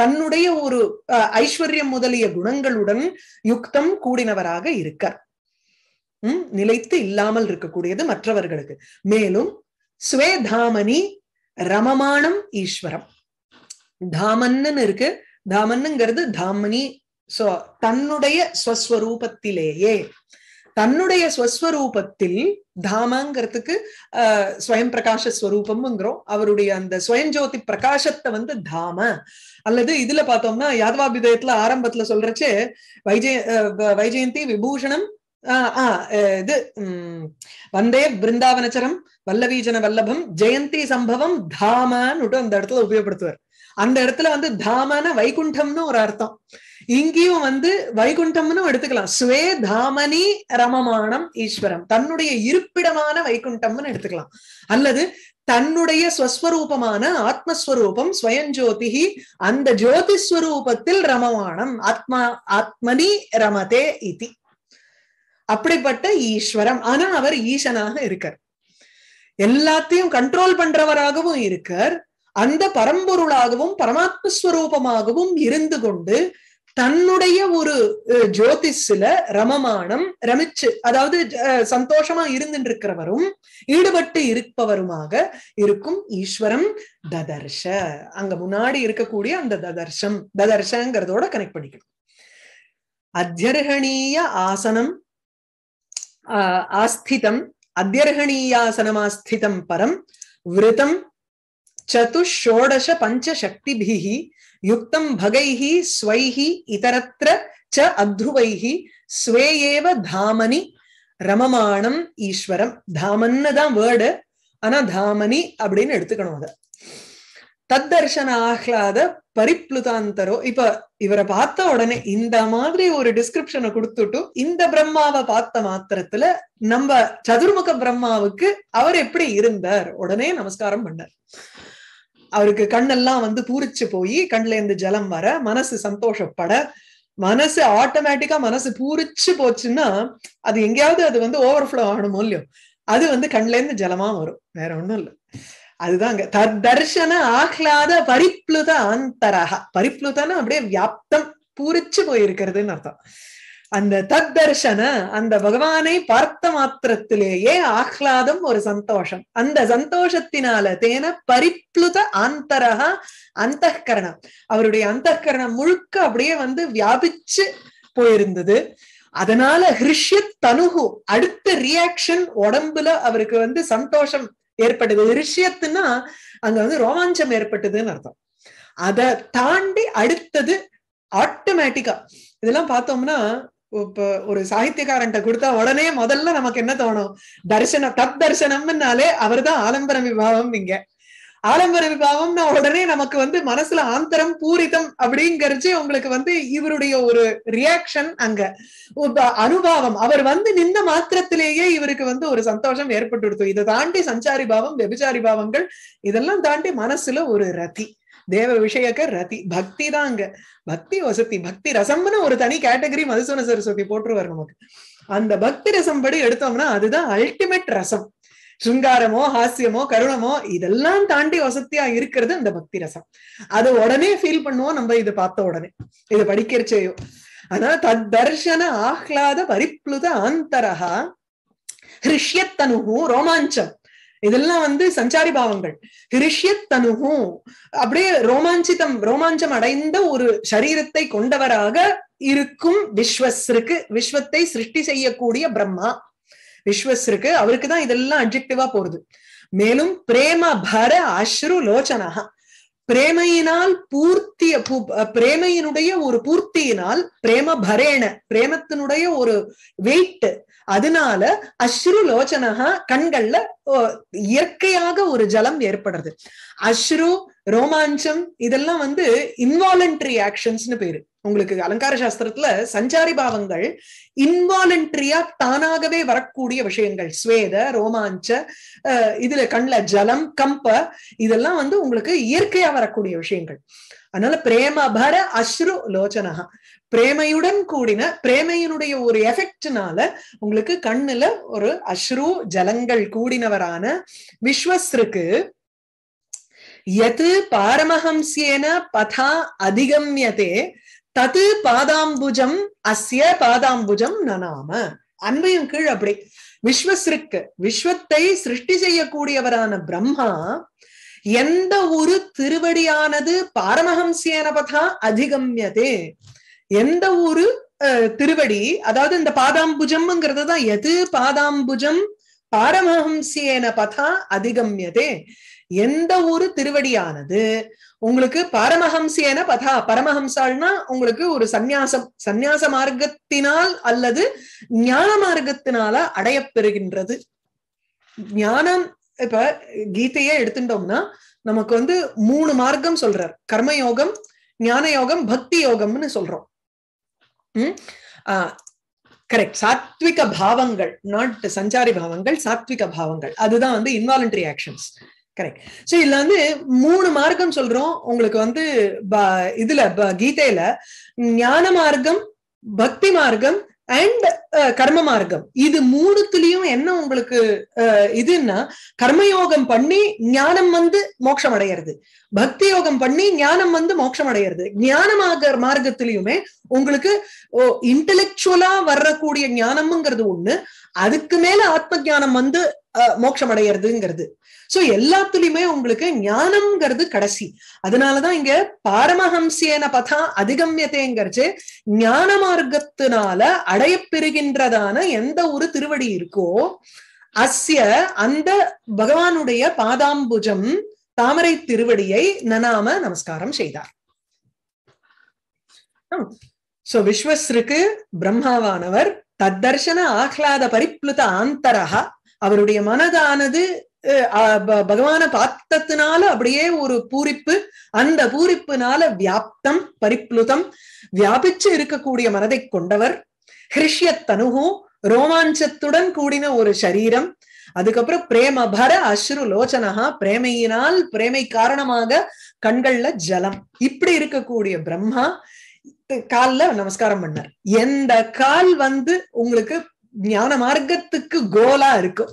தன்னுடைய ஒரு ஐஸ்வர்யம் முதலிய குணங்களுடன் யுக்தம் கூடினவராக இருக்கார் உம் நிலைத்து இல்லாமல் இருக்கக்கூடியது மற்றவர்களுக்கு மேலும் ஸ்வேதாமணி ரமமானம் ஈஸ்வரம் தாமன்னு இருக்கு தாமன்னுங்கிறது தாமனி சோ தன்னுடைய ஸ்வஸ்வரூபத்திலேயே தன்னுடைய ஸ்வஸ்வரூபத்தில் தாமங்கிறதுக்கு அஹ் ஸ்வயம் பிரகாஷ ஸ்வரூபம்ங்கிறோம் அவருடைய அந்த ஸ்வயஞ்சோதி பிரகாசத்தை வந்து தாம அல்லது இதுல பார்த்தோம்னா யாதவா விதயத்துல ஆரம்பத்துல சொல்றச்சு வைஜய வைஜெயந்தி விபூஷணம் ஆஹ் ஆஹ் இது உம் வந்தே பிருந்தாவனச்சரம் வல்லவீஜன வல்லபம் ஜெயந்தி சம்பவம் தாமான்னு அந்த இடத்துல உபயோகப்படுத்துவார் அந்த இடத்துல வந்து தாமன வைகுண்டம்னு ஒரு அர்த்தம் இங்கேயும் வந்து வைகுண்டம்னு எடுத்துக்கலாம் சுவே தாமனி ரமமானம் ஈஸ்வரம் தன்னுடைய இருப்பிடமான வைகுண்டம்னு எடுத்துக்கலாம் அல்லது தன்னுடைய ஸ்வஸ்வரூபமான ஆத்மஸ்வரூபம் ஸ்வயஞ்சோதிகி அந்த ஜோதிஸ்வரூபத்தில் ரமமானம் ஆத்மா ஆத்மனி ரமதே இதி அப்படிப்பட்ட ஈஸ்வரம் ஆனா அவர் ஈசனாக இருக்கார் எல்லாத்தையும் கண்ட்ரோல் பண்றவராகவும் இருக்கார் அந்த பரம்பொருளாகவும் பரமாத்மஸ்வரூபமாகவும் இருந்து கொண்டு தன்னுடைய ஒரு ஜோதிஷில ரமமானம் ரமிச்சு அதாவது சந்தோஷமா இருந்து இருக்கிறவரும் ஈடுபட்டு இருப்பவருமாக இருக்கும் ஈஸ்வரம் ததர்ஷ அங்க முன்னாடி இருக்கக்கூடிய அந்த ததர்ஷம் ததர்ஷங்கிறதோட கனெக்ட் பண்ணிக்கணும் அத்தியர்ஹணீய ஆசனம் ஆஸ்திதம் ஆஸ்திதம் பரம் விரதம் சதுஷோடச पञ्चशक्तिभिः யுக்தம் भगैः स्वैः இதரத்ர ச अध्रुवैः ஸ்வேயேவ தாமனி ரமமானம் ஈஸ்வரம் தாமன்னு தான் வேர்டு ஆனா தாமனி அப்படின்னு எடுத்துக்கணும் அத தத்தர்ஷன ஆஹ்லாத பரிப்ளுதாந்தரோ இப்ப இவரை பார்த்த உடனே இந்த மாதிரி ஒரு டிஸ்கிரிப்ஷனை கொடுத்துட்டு இந்த பிரம்மாவை பார்த்த மாத்திரத்துல நம்ம சதுர்முக பிரம்மாவுக்கு அவர் எப்படி இருந்தார் உடனே நமஸ்காரம் பண்ணார் அவருக்கு கண்ணெல்லாம் வந்து பூரிச்சு போய் கண்ல இருந்து ஜலம் வர மனசு சந்தோஷப்பட மனசு ஆட்டோமேட்டிக்கா மனசு பூரிச்சு போச்சுன்னா அது எங்கேயாவது அது வந்து ஓவர்ஃப்ளோ ஆகணுமோ இல்லையோ அது வந்து கண்ல இருந்து ஜலமா வரும் வேற ஒண்ணும் இல்லை அதுதாங்க தர்ஷன ஆகலாத பரிப்ளுத ஆந்தரகா பரிப்ளுதன்னா அப்படியே வியாப்தம் பூரிச்சு போயிருக்கிறதுன்னு அர்த்தம் அந்த தத் தர்ஷன அந்த பகவானை பார்த்த மாத்திரத்திலேயே ஆஹ்லாதம் ஒரு சந்தோஷம் அந்த சந்தோஷத்தினால தேன பரிப்ளுத ஆந்தரகா அந்த கரணம் அவருடைய அந்த கரணம் முழுக்க அப்படியே வந்து வியாபிச்சு போயிருந்தது அதனால ஹிருஷ்ய தனுகு அடுத்த ரியாக்ஷன் உடம்புல அவருக்கு வந்து சந்தோஷம் ஏற்பட்டது ஹிருஷ்யத்துன்னா அங்க வந்து ரோமாஞ்சம் ஏற்பட்டதுன்னு அர்த்தம் அதை தாண்டி அடுத்தது ஆட்டோமேட்டிக்கா இதெல்லாம் பார்த்தோம்னா இப்ப ஒரு சாகித்யக்காரன்ட்ட கொடுத்தா உடனே முதல்ல நமக்கு என்ன தோணும் தரிசனம் தத் தரிசனம்னாலே அவர் தான் ஆலம்பர விபாவம் இங்க ஆலம்பர விபாவம்னா உடனே நமக்கு வந்து மனசுல ஆந்தரம் பூரிதம் அப்படிங்கறச்சு உங்களுக்கு வந்து இவருடைய ஒரு ரியாக்ஷன் அங்க அனுபாவம் அவர் வந்து நின்ன மாத்திரத்திலேயே இவருக்கு வந்து ஒரு சந்தோஷம் ஏற்பட்டு இதை தாண்டி சஞ்சாரி பாவம் வெபிச்சாரி பாவங்கள் இதெல்லாம் தாண்டி மனசுல ஒரு ரதி தேவ விஷயக்க ரதி பக்தி தாங்க பக்தி வசதி பக்தி ரசம்னு ஒரு தனி கேட்டகரி மதுசன சரஸ்வதி போட்டுருவார் நமக்கு அந்த பக்தி ரசம் படி எடுத்தோம்னா அதுதான் அல்டிமேட் ரசம் சுங்காரமோ ஹாஸ்யமோ கருணமோ இதெல்லாம் தாண்டி வசதியா இருக்கிறது அந்த பக்தி ரசம் அது உடனே ஃபீல் பண்ணுவோம் நம்ம இது பார்த்த உடனே இது படிக்கிறச்சேயோ ஆனா தர்ஷன ஆஹ்லாத பரிப்ளுத ஆந்தரஹா ஹிருஷ்யத்தனு ரோமாஞ்சம் இதெல்லாம் வந்து சஞ்சாரி பாவங்கள் ஹிருஷ்ய தனுகும் அப்படியே ரோமாஞ்சிதம் ரோமாஞ்சம் அடைந்த ஒரு சரீரத்தை கொண்டவராக இருக்கும் விஸ்வஸ்ருக்கு விஸ்வத்தை சிருஷ்டி செய்யக்கூடிய பிரம்மா விஸ்வஸ்ருக்கு அவருக்கு தான் இதெல்லாம் அப்ஜெக்டிவா போறது மேலும் பிரேம பர அஸ்ரு லோச்சனா பிரேமையினால் பூர்த்திய பிரேமையினுடைய ஒரு பூர்த்தியினால் பிரேம பரேன பிரேமத்தினுடைய ஒரு வெயிட் அதனால அஸ்ரு லோச்சனகா கண்கள்ல இயற்கையாக ஒரு ஜலம் ஏற்படுறது அஸ்ரு ரோமாஞ்சம் இதெல்லாம் வந்து இன்வாலன்ட்ரி ஆக்ஷன்ஸ்னு பேரு உங்களுக்கு அலங்கார சாஸ்திரத்துல சஞ்சாரி பாவங்கள் இன்வாலன்ட்ரியா தானாகவே வரக்கூடிய விஷயங்கள் ஸ்வேத ரோமாஞ்ச இதுல கண்ல ஜலம் கம்ப இதெல்லாம் வந்து உங்களுக்கு இயற்கையா வரக்கூடிய விஷயங்கள் அதனால பிரேமபர அஸ்ரு லோச்சனகா பிரேமையுடன் கூடின பிரேமையினுடைய ஒரு எஃபெக்ட்னால உங்களுக்கு கண்ணுல ஒரு அஸ்ரூ ஜலங்கள் கூடினவரான விஸ்வஸ்ருக்கு எது பாரமஹம்சேன பதா அதிகம்யதே தது பாதாம்புஜம் அஸ்ய பாதாம்புஜம் நனாம அன்பையும் கீழ் அப்படி விஸ்வஸ்ருக்கு விஸ்வத்தை சிருஷ்டி செய்யக்கூடியவரான பிரம்மா எந்த ஒரு திருவடியானது பாரமஹம்சேன பதா அதிகம்யதே எந்த ஒரு திருவடி அதாவது இந்த பாதாம்புஜம்ங்கிறது தான் எது பாதாம்புஜம் பாரமஹம்சியேன பதா அதிகம்யதே எந்த ஒரு திருவடியானது உங்களுக்கு பாரமஹம்சியன பதா பரமஹம்சால்னா உங்களுக்கு ஒரு சந்நியாசம் சந்நியாச மார்க்கத்தினால் அல்லது ஞான மார்க்கத்தினால அடையப்பெறுகின்றது ஞானம் இப்ப கீதையே எடுத்துட்டோம்னா நமக்கு வந்து மூணு மார்க்கம் சொல்றார் கர்மயோகம் ஞான யோகம் பக்தி யோகம்னு சொல்றோம் கரெக்ட் சாத்விக பாவங்கள் நாட் சஞ்சாரி பாவங்கள் சாத்விக பாவங்கள் அதுதான் வந்து இன்வாலண்டரி ஆக்ஷன்ஸ் கரெக்ட் சோ இதுல வந்து மூணு மார்க்கம் சொல்றோம் உங்களுக்கு வந்து இதுல கீதையில ஞான மார்க்கம் பக்தி மார்க்கம் அண்ட் uh, கர்ம மார்க்கம் இது மூணுத்துலயும் என்ன உங்களுக்கு uh, இதுன்னா கர்மயோகம் பண்ணி ஞானம் வந்து மோட்சம் அடையிறது பக்தி யோகம் பண்ணி ஞானம் வந்து மோட்சம் அடையிறது ஞானமாக மார்க்கத்திலயுமே உங்களுக்கு இன்டலெக்சுவலா வரக்கூடிய ஞானம்ங்கிறது ஒண்ணு அதுக்கு மேல ஆத்ம ஜானம் வந்து மோட்சம் அடையிறதுங்கிறது சோ எல்லாத்துலயுமே உங்களுக்கு ஞானம்ங்கிறது கடைசி அதனாலதான் இங்க பாரமஹம்சேன பதா அதிகம்யத்தேங்கிறது ஞான மார்க்கத்தினால அடையப்பெறுகின்றதான எந்த ஒரு திருவடி இருக்கோ அஸ்ய அந்த பகவானுடைய பாதாம்புஜம் தாமரை திருவடியை நனாம நமஸ்காரம் செய்தார் சோ விஸ்வஸ்ருக்கு பிரம்மாவானவர் தத்தர்ஷன ஆஹ்லாத பரிப்ளுத ஆந்தரகா அவருடைய மனதானது பகவான பார்த்ததுனால அப்படியே ஒரு பூரிப்பு அந்த பூரிப்புனால வியாப்தம் பரிப்ளுதம் வியாபிச்சு இருக்கக்கூடிய மனதை கொண்டவர் தனுகு ரோமாஞ்சத்துடன் கூடின ஒரு சரீரம் அதுக்கப்புறம் பிரேம பர அஸ்ரு லோச்சனஹா பிரேமையினால் பிரேமை காரணமாக கண்கள்ல ஜலம் இப்படி இருக்கக்கூடிய பிரம்மா கால்ல நமஸ்காரம் பண்ணார் எந்த கால் வந்து உங்களுக்கு ஞான மார்க்கத்துக்கு கோலா இருக்கும்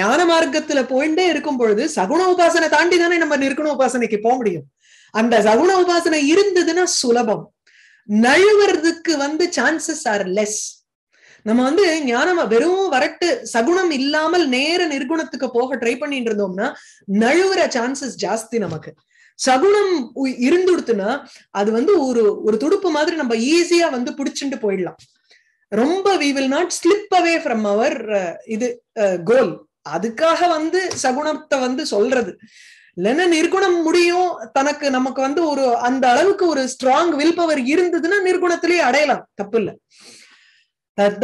ஞான மார்க்கத்துல போயிட்டே இருக்கும் பொழுது சகுண உபாசனை தாண்டி தானே நம்ம நிற்குண உபாசனைக்கு போக முடியும் அந்த சகுண உபாசனை இருந்ததுன்னா சுலபம் நழுவுறதுக்கு வந்து சான்சஸ் ஆர் லெஸ் நம்ம வந்து ஞானம் வெறும் வரட்டு சகுணம் இல்லாமல் நேர நிர்குணத்துக்கு போக ட்ரை பண்ணிட்டு இருந்தோம்னா நழுவுற சான்சஸ் ஜாஸ்தி நமக்கு சகுணம் இருந்துடுத்துன்னா அது வந்து ஒரு ஒரு துடுப்பு மாதிரி நம்ம ஈஸியா வந்து புடிச்சுட்டு போயிடலாம் ரொம்ப we will not slip away from our இது கோல் uh, அதுக்காக வந்து சகுணத்தை வந்து சொல்றது இல்லைன்னா நிர்குணம் முடியும் தனக்கு நமக்கு வந்து ஒரு அந்த அளவுக்கு ஒரு ஸ்ட்ராங் வில் பவர் இருந்ததுன்னா நிர்குணத்திலேயே அடையலாம் தப்பு இல்ல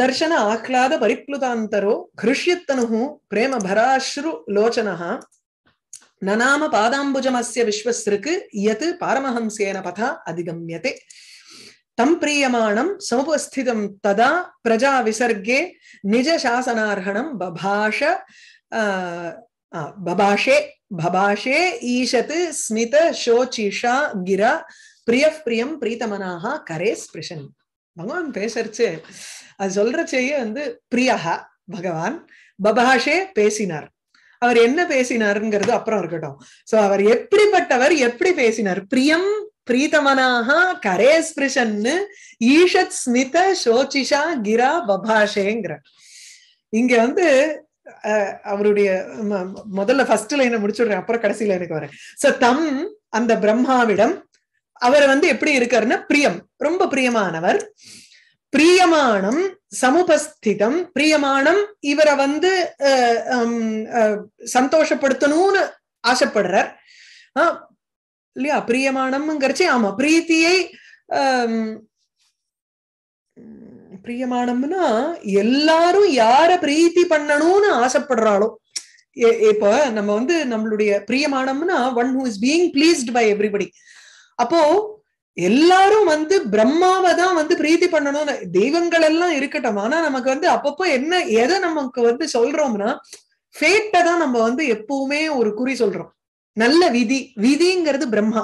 தர்ஷன ஆஹ்லாத பரிப்ளுதாந்தரோ கிருஷ்யத்தனு பிரேம பராஸ்ரு லோச்சனஹா நநாம பாதாம்புஜமஸ்ய விஸ்வஸ்ருக்கு யத் பாரமஹம்சேன பதா அதிகம்யதே தம் பிரியமானம் சமுபஸ்திதம் ததா பிரஜா விசர்கே நிஜ சாசனார்ஹணம் பபாஷ பபாஷே பபாஷே ஈஷத் ஸ்மித சோச்சிஷா கிரா பிரிய பிரியம் பிரீத்தமனாக கரே ஸ்பிருஷன் பகவான் பேசறச்சு அது சொல்றச்சேயே வந்து பிரியா பகவான் பபாஷே பேசினார் அவர் என்ன பேசினாருங்கிறது அப்புறம் இருக்கட்டும் சோ அவர் எப்படிப்பட்டவர் எப்படி பேசினார் பிரியம் பிரீதமனாக கரே ஸ்பிருஷன்னு ஈஷத் ஸ்மித சோச்சிஷா கிரா பபாஷேங்கிற இங்க வந்து அவருடைய முதல்ல ஃபர்ஸ்ட் லைனை முடிச்சுடுறேன் அப்புறம் கடைசியில எனக்கு வரேன் சோ தம் அந்த பிரம்மாவிடம் அவர் வந்து எப்படி இருக்காருன்னா பிரியம் ரொம்ப பிரியமானவர் பிரியமானம் சமுபஸ்திதம் பிரியமானம் இவரை வந்து சந்தோஷப்படுத்தணும்னு ஆசைப்படுறார் இல்லையா பிரியமானம்ங்கிறச்சி ஆமா பிரீத்தியை பிரியமானம்னா எல்லாரும் யார பிரீத்தி பண்ணணும்னு ஆசைப்படுறாளோ இப்ப நம்ம வந்து நம்மளுடைய பிரியமானம்னா one who is being pleased by everybody அப்போ எல்லாரும் வந்து பிரம்மாவை தான் வந்து பிரீத்தி பண்ணணும்னு தெய்வங்கள் எல்லாம் இருக்கட்டும் ஆனா நமக்கு வந்து அப்பப்போ என்ன எதை நமக்கு வந்து சொல்றோம்னா ஃபேட்டை தான் நம்ம வந்து எப்பவுமே ஒரு குறி சொல்றோம் நல்ல விதி விதிங்கிறது பிரம்மா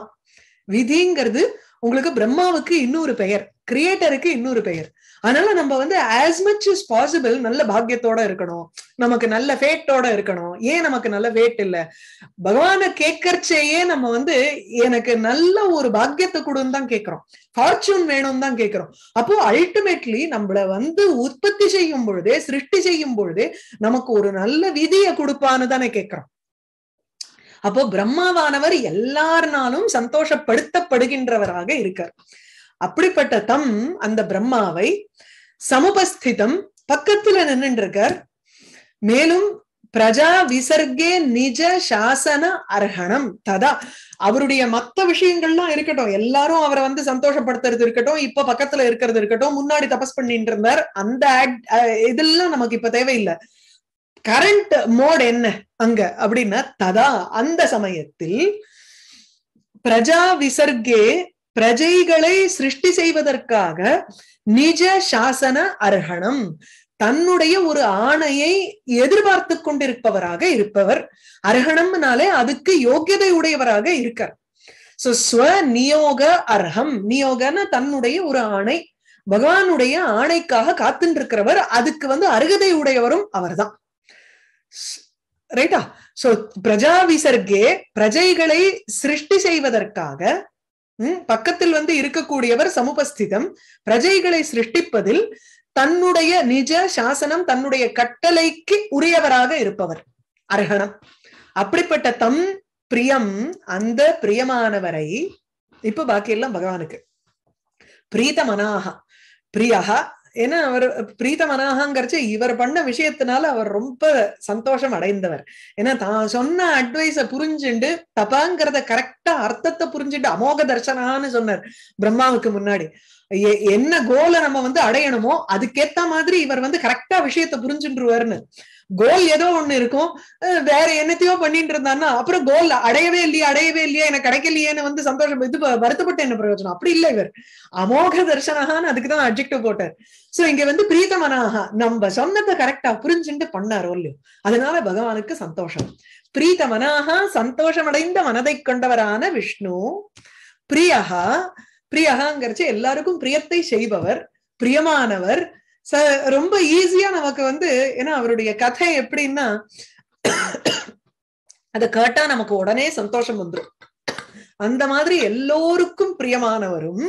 விதிங்கிறது உங்களுக்கு பிரம்மாவுக்கு இன்னொரு பெயர் கிரியேட்டருக்கு இன்னொரு பெயர் அதனால நம்ம வந்து ஆஸ் மச் இஸ் பாசிபிள் நல்ல பாக்கியத்தோட இருக்கணும் நமக்கு நல்ல ஃபேட்டோட இருக்கணும் ஏன் நமக்கு நல்ல ஃபேட் இல்ல பகவான கேட்கறச்சேயே நம்ம வந்து எனக்கு நல்ல ஒரு பாக்கியத்தை கொடுன்னு தான் கேட்கிறோம் ஃபார்ச்சூன் வேணும்னு தான் கேட்கிறோம் அப்போ அல்டிமேட்லி நம்மள வந்து உற்பத்தி செய்யும் பொழுதே சிருஷ்டி செய்யும் பொழுதே நமக்கு ஒரு நல்ல விதியை கொடுப்பான்னு தானே கேட்கிறோம் அப்போ பிரம்மாவானவர் எல்லாருனாலும் சந்தோஷப்படுத்தப்படுகின்றவராக இருக்கார் அப்படிப்பட்ட தம் அந்த பிரம்மாவை சமுபஸ்திதம் பக்கத்துல நின்றுருக்கார் இருக்கார் மேலும் பிரஜா விசர்கே நிஜ சாசன அர்ஹணம் ததா அவருடைய மத்த விஷயங்கள்லாம் இருக்கட்டும் எல்லாரும் அவரை வந்து சந்தோஷப்படுத்துறது இருக்கட்டும் இப்ப பக்கத்துல இருக்கிறது இருக்கட்டும் முன்னாடி தபஸ் பண்ணிட்டு இருந்தார் அந்த இதெல்லாம் நமக்கு இப்ப தேவையில்லை கரண்ட் மோட் என்ன அங்க அப்படின்னா ததா அந்த சமயத்தில் பிரஜா விசர்கே பிரஜைகளை சிருஷ்டி செய்வதற்காக நிஜ சாசன அர்ஹணம் தன்னுடைய ஒரு ஆணையை எதிர்பார்த்து கொண்டிருப்பவராக இருப்பவர் அர்ஹணம்னாலே அதுக்கு யோக்கியதை உடையவராக இருக்கார் சோ ஸ்வ நியோக அர்ஹம் நியோகன தன்னுடைய ஒரு ஆணை பகவானுடைய ஆணைக்காக காத்துட்டு இருக்கிறவர் அதுக்கு வந்து அருகதை உடையவரும் அவர்தான் ரைட்டா சோ பிரஜா விசர்க்கே பிரஜைகளை சிருஷ்டி செய்வதற்காக பக்கத்தில் வந்து இருக்கக்கூடியவர் சமுபஸ்திதம் பிரஜைகளை சிருஷ்டிப்பதில் தன்னுடைய நிஜ சாசனம் தன்னுடைய கட்டளைக்கு உரியவராக இருப்பவர் அர்ஹணம் அப்படிப்பட்ட தம் பிரியம் அந்த பிரியமானவரை இப்ப பாக்கி எல்லாம் பகவானுக்கு பிரீத மனாக பிரியா ஏன்னா அவர் பிரீத மனாகாங்கிறச்சு இவர் பண்ண விஷயத்தினால அவர் ரொம்ப சந்தோஷம் அடைந்தவர் ஏன்னா தான் சொன்ன அட்வைஸ புரிஞ்சுண்டு தபாங்கிறத கரெக்டா அர்த்தத்தை புரிஞ்சுட்டு அமோக தர்சனான்னு சொன்னார் பிரம்மாவுக்கு முன்னாடி என்ன கோலை நம்ம வந்து அடையணுமோ அதுக்கேத்த மாதிரி இவர் வந்து கரெக்டா விஷயத்த புரிஞ்சுருவாருன்னு கோல் ஏதோ ஒண்ணு இருக்கும் வேற என்னத்தையோ பண்ணிட்டு இருந்தான்னா அப்புறம் கோல் அடையவே இல்லையா அடையவே இல்லையா எனக்கு கிடைக்கலையேன்னு வந்து சந்தோஷம் இது வருத்தப்பட்ட என்ன பிரயோஜனம் அப்படி இல்லை இவர் அமோக தர்ஷனஹான்னு அதுக்கு தான் அப்ஜெக்டிவ் போட்டார் சோ இங்க வந்து பிரீத்தமனாக நம்ம சொன்னதை கரெக்டா புரிஞ்சுட்டு பண்ணாரோ இல்லையோ அதனால பகவானுக்கு சந்தோஷம் பிரீத மனாக சந்தோஷமடைந்த மனதை கொண்டவரான விஷ்ணு பிரியகா பிரியகாங்கிறச்சு எல்லாருக்கும் பிரியத்தை செய்பவர் பிரியமானவர் ரொம்ப ஈஸியா நமக்கு வந்து ஏன்னா அவருடைய கதை எப்படின்னா அதை கேட்டா நமக்கு உடனே சந்தோஷம் வந்துடும் அந்த மாதிரி எல்லோருக்கும் பிரியமானவரும்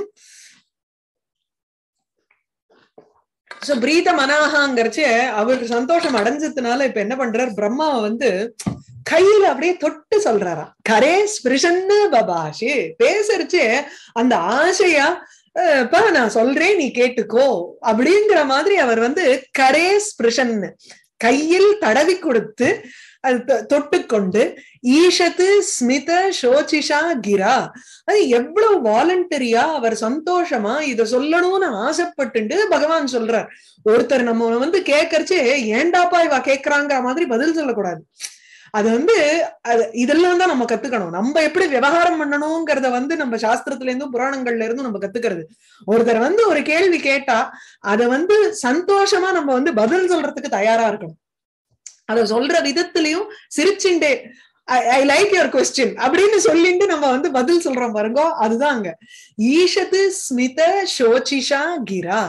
சோ பிரீத மனாகாங்கிறச்சு அவருக்கு சந்தோஷம் அடைஞ்சதுனால இப்ப என்ன பண்றார் பிரம்மாவை வந்து கையில அப்படியே தொட்டு சொல்றாரா கரே ஸ்பிருஷன்னு பபாஷி பேசுறச்சு அந்த ஆசையா நான் சொல்றேன் நீ கேட்டுக்கோ அப்படிங்கிற மாதிரி அவர் வந்து கரே ஸ்பிரஷன் கையில் தடவி கொடுத்து அது தொட்டுக்கொண்டு ஈஷத்து ஸ்மித சோசிஷா கிரா அது எவ்வளவு வாலண்டரியா அவர் சந்தோஷமா இத சொல்லணும்னு ஆசைப்பட்டு பகவான் சொல்றார் ஒருத்தர் நம்ம வந்து கேக்குறச்சு ஏண்டாப்பா இவா கேக்குறாங்க மாதிரி பதில் சொல்லக்கூடாது அது வந்து அது இதெல்லாம் தான் நம்ம கத்துக்கணும் நம்ம எப்படி விவகாரம் பண்ணணுங்கிறத வந்து நம்ம சாஸ்திரத்துல இருந்தும் புராணங்கள்ல இருந்தும் நம்ம கத்துக்கிறது ஒருத்தர் வந்து ஒரு கேள்வி கேட்டா அத வந்து சந்தோஷமா நம்ம வந்து பதில் சொல்றதுக்கு தயாரா இருக்கணும் அத சொல்ற விதத்திலையும் சிரிச்சுண்டே ஐ லைக் யுவர் கொஸ்டின் அப்படின்னு சொல்லிட்டு நம்ம வந்து பதில் சொல்றோம் பாருங்க அதுதாங்க ஈஷது ஸ்மித சோச்சிஷா கிரா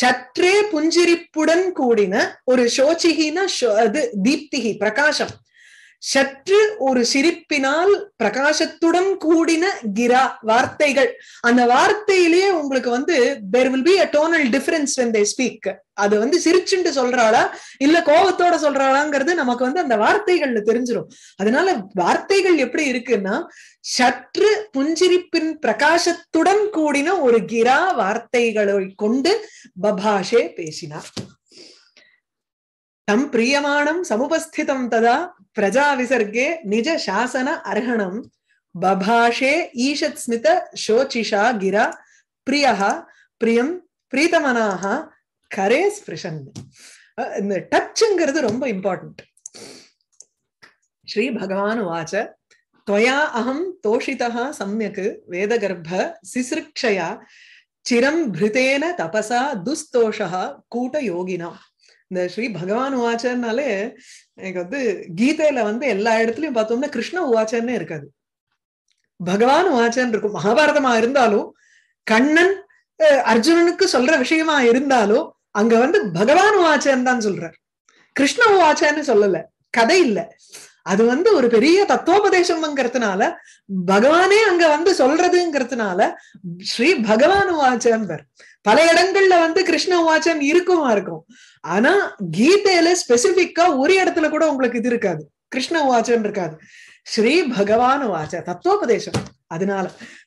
சற்றே புஞ்சிரிப்புடன் கூடின ஒரு சோச்சிகின அது தீப்திகி பிரகாசம் சற்று ஒரு சிரிப்பினால் பிரகாசத்துடன் கூடின கிரா வார்த்தைகள் அந்த வார்த்தையிலேயே உங்களுக்கு வந்து there will be a tonal difference when they speak அது வந்து சிரிச்சுண்டு சொல்றாளா இல்ல கோபத்தோட சொல்றாளாங்கிறது நமக்கு வந்து அந்த வார்த்தைகள்ல தெரிஞ்சிடும் அதனால வார்த்தைகள் எப்படி இருக்குன்னா சற்று புஞ்சிரிப்பின் பிரகாசத்துடன் கூடின ஒரு கிரா வார்த்தைகளை கொண்டு பபாஷே பேசினார் தம் பிரியமானம் சமுபஸ்திதம் ததா பிரஜா விசர்கே நிஜ சாசன அர்ஹணம் பபாஷே ஈஷத் ஸ்மித சோச்சிஷா கிரா பிரியா பிரியம் பிரீதமனாக கரே ஸ்பிருஷன் இந்த டச்சுங்கிறது ரொம்ப இம்பார்ட்டன்ட் ஸ்ரீ பகவான் வாச்ச அகம் தோஷிதா சமயக் வேதகர்ப சிசிருக்ஷயா சிரம் பிருதேன தபசா துஸ்தோஷா கூட்ட யோகினா இந்த ஸ்ரீ பகவான் உவாச்சர்னாலே எனக்கு வந்து கீதையில வந்து எல்லா இடத்துலயும் பார்த்தோம்னா கிருஷ்ண உவாச்சர்னே இருக்காது பகவான் உவாச்சன் இருக்கும் மகாபாரதமா இருந்தாலும் கண்ணன் அர்ஜுனனுக்கு சொல்ற விஷயமா இருந்தாலும் அங்க வந்து பகவான் உவாச்சன் தான் சொல்றார் கிருஷ்ண உவாச்சன்னு சொல்லல கதை இல்ல அது வந்து ஒரு பெரிய தத்துவோபதேசம்ங்கிறதுனால பகவானே அங்க வந்து சொல்றதுங்கிறதுனால ஸ்ரீ பகவான் உவாச்சன்பர் பல இடங்கள்ல வந்து கிருஷ்ண உவாச்சன் இருக்குமா இருக்கும் ஆனா கீதையில ஸ்பெசிபிக்கா ஒரு இடத்துல கூட உங்களுக்கு இது இருக்காது கிருஷ்ண வாச்சன் இருக்காது ஸ்ரீ பகவான் வாச்ச தத்துவோபதேசம் அதனால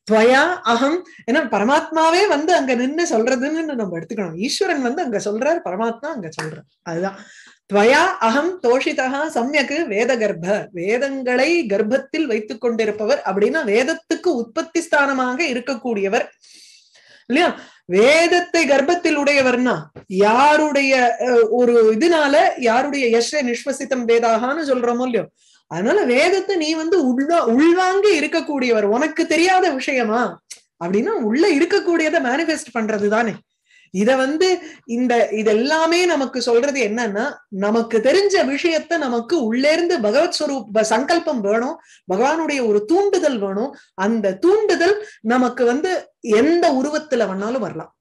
துவயா அகம் ஏன்னா பரமாத்மாவே வந்து அங்க நின்னு சொல்றதுன்னு நம்ம எடுத்துக்கணும் ஈஸ்வரன் வந்து அங்க சொல்றாரு பரமாத்மா அங்க சொல்ற அதுதான் துவயா அகம் தோஷிதா சம்யக்கு வேத கர்ப்ப வேதங்களை கர்ப்பத்தில் வைத்துக் கொண்டிருப்பவர் அப்படின்னா வேதத்துக்கு உற்பத்தி ஸ்தானமாக இருக்கக்கூடியவர் இல்லையா வேதத்தை கர்ப்பத்தில் உடையவர்னா யாருடைய ஒரு இதனால யாருடைய யஷ நிஷ்வசித்தம் வேதாகான்னு சொல்றோமோ இல்லையோ அதனால வேதத்தை நீ வந்து உள்வா உள்வாங்கி இருக்கக்கூடியவர் உனக்கு தெரியாத விஷயமா அப்படின்னா உள்ள இருக்கக்கூடியதை மேனிஃபெஸ்ட் பண்றது தானே இத வந்து இந்த இதெல்லாமே நமக்கு சொல்றது என்னன்னா நமக்கு தெரிஞ்ச விஷயத்த நமக்கு உள்ளே இருந்து பகவத் ஸ்வரூப் சங்கல்பம் வேணும் பகவானுடைய ஒரு தூண்டுதல் வேணும் அந்த தூண்டுதல் நமக்கு வந்து எந்த உருவத்துல வேணாலும் வரலாம்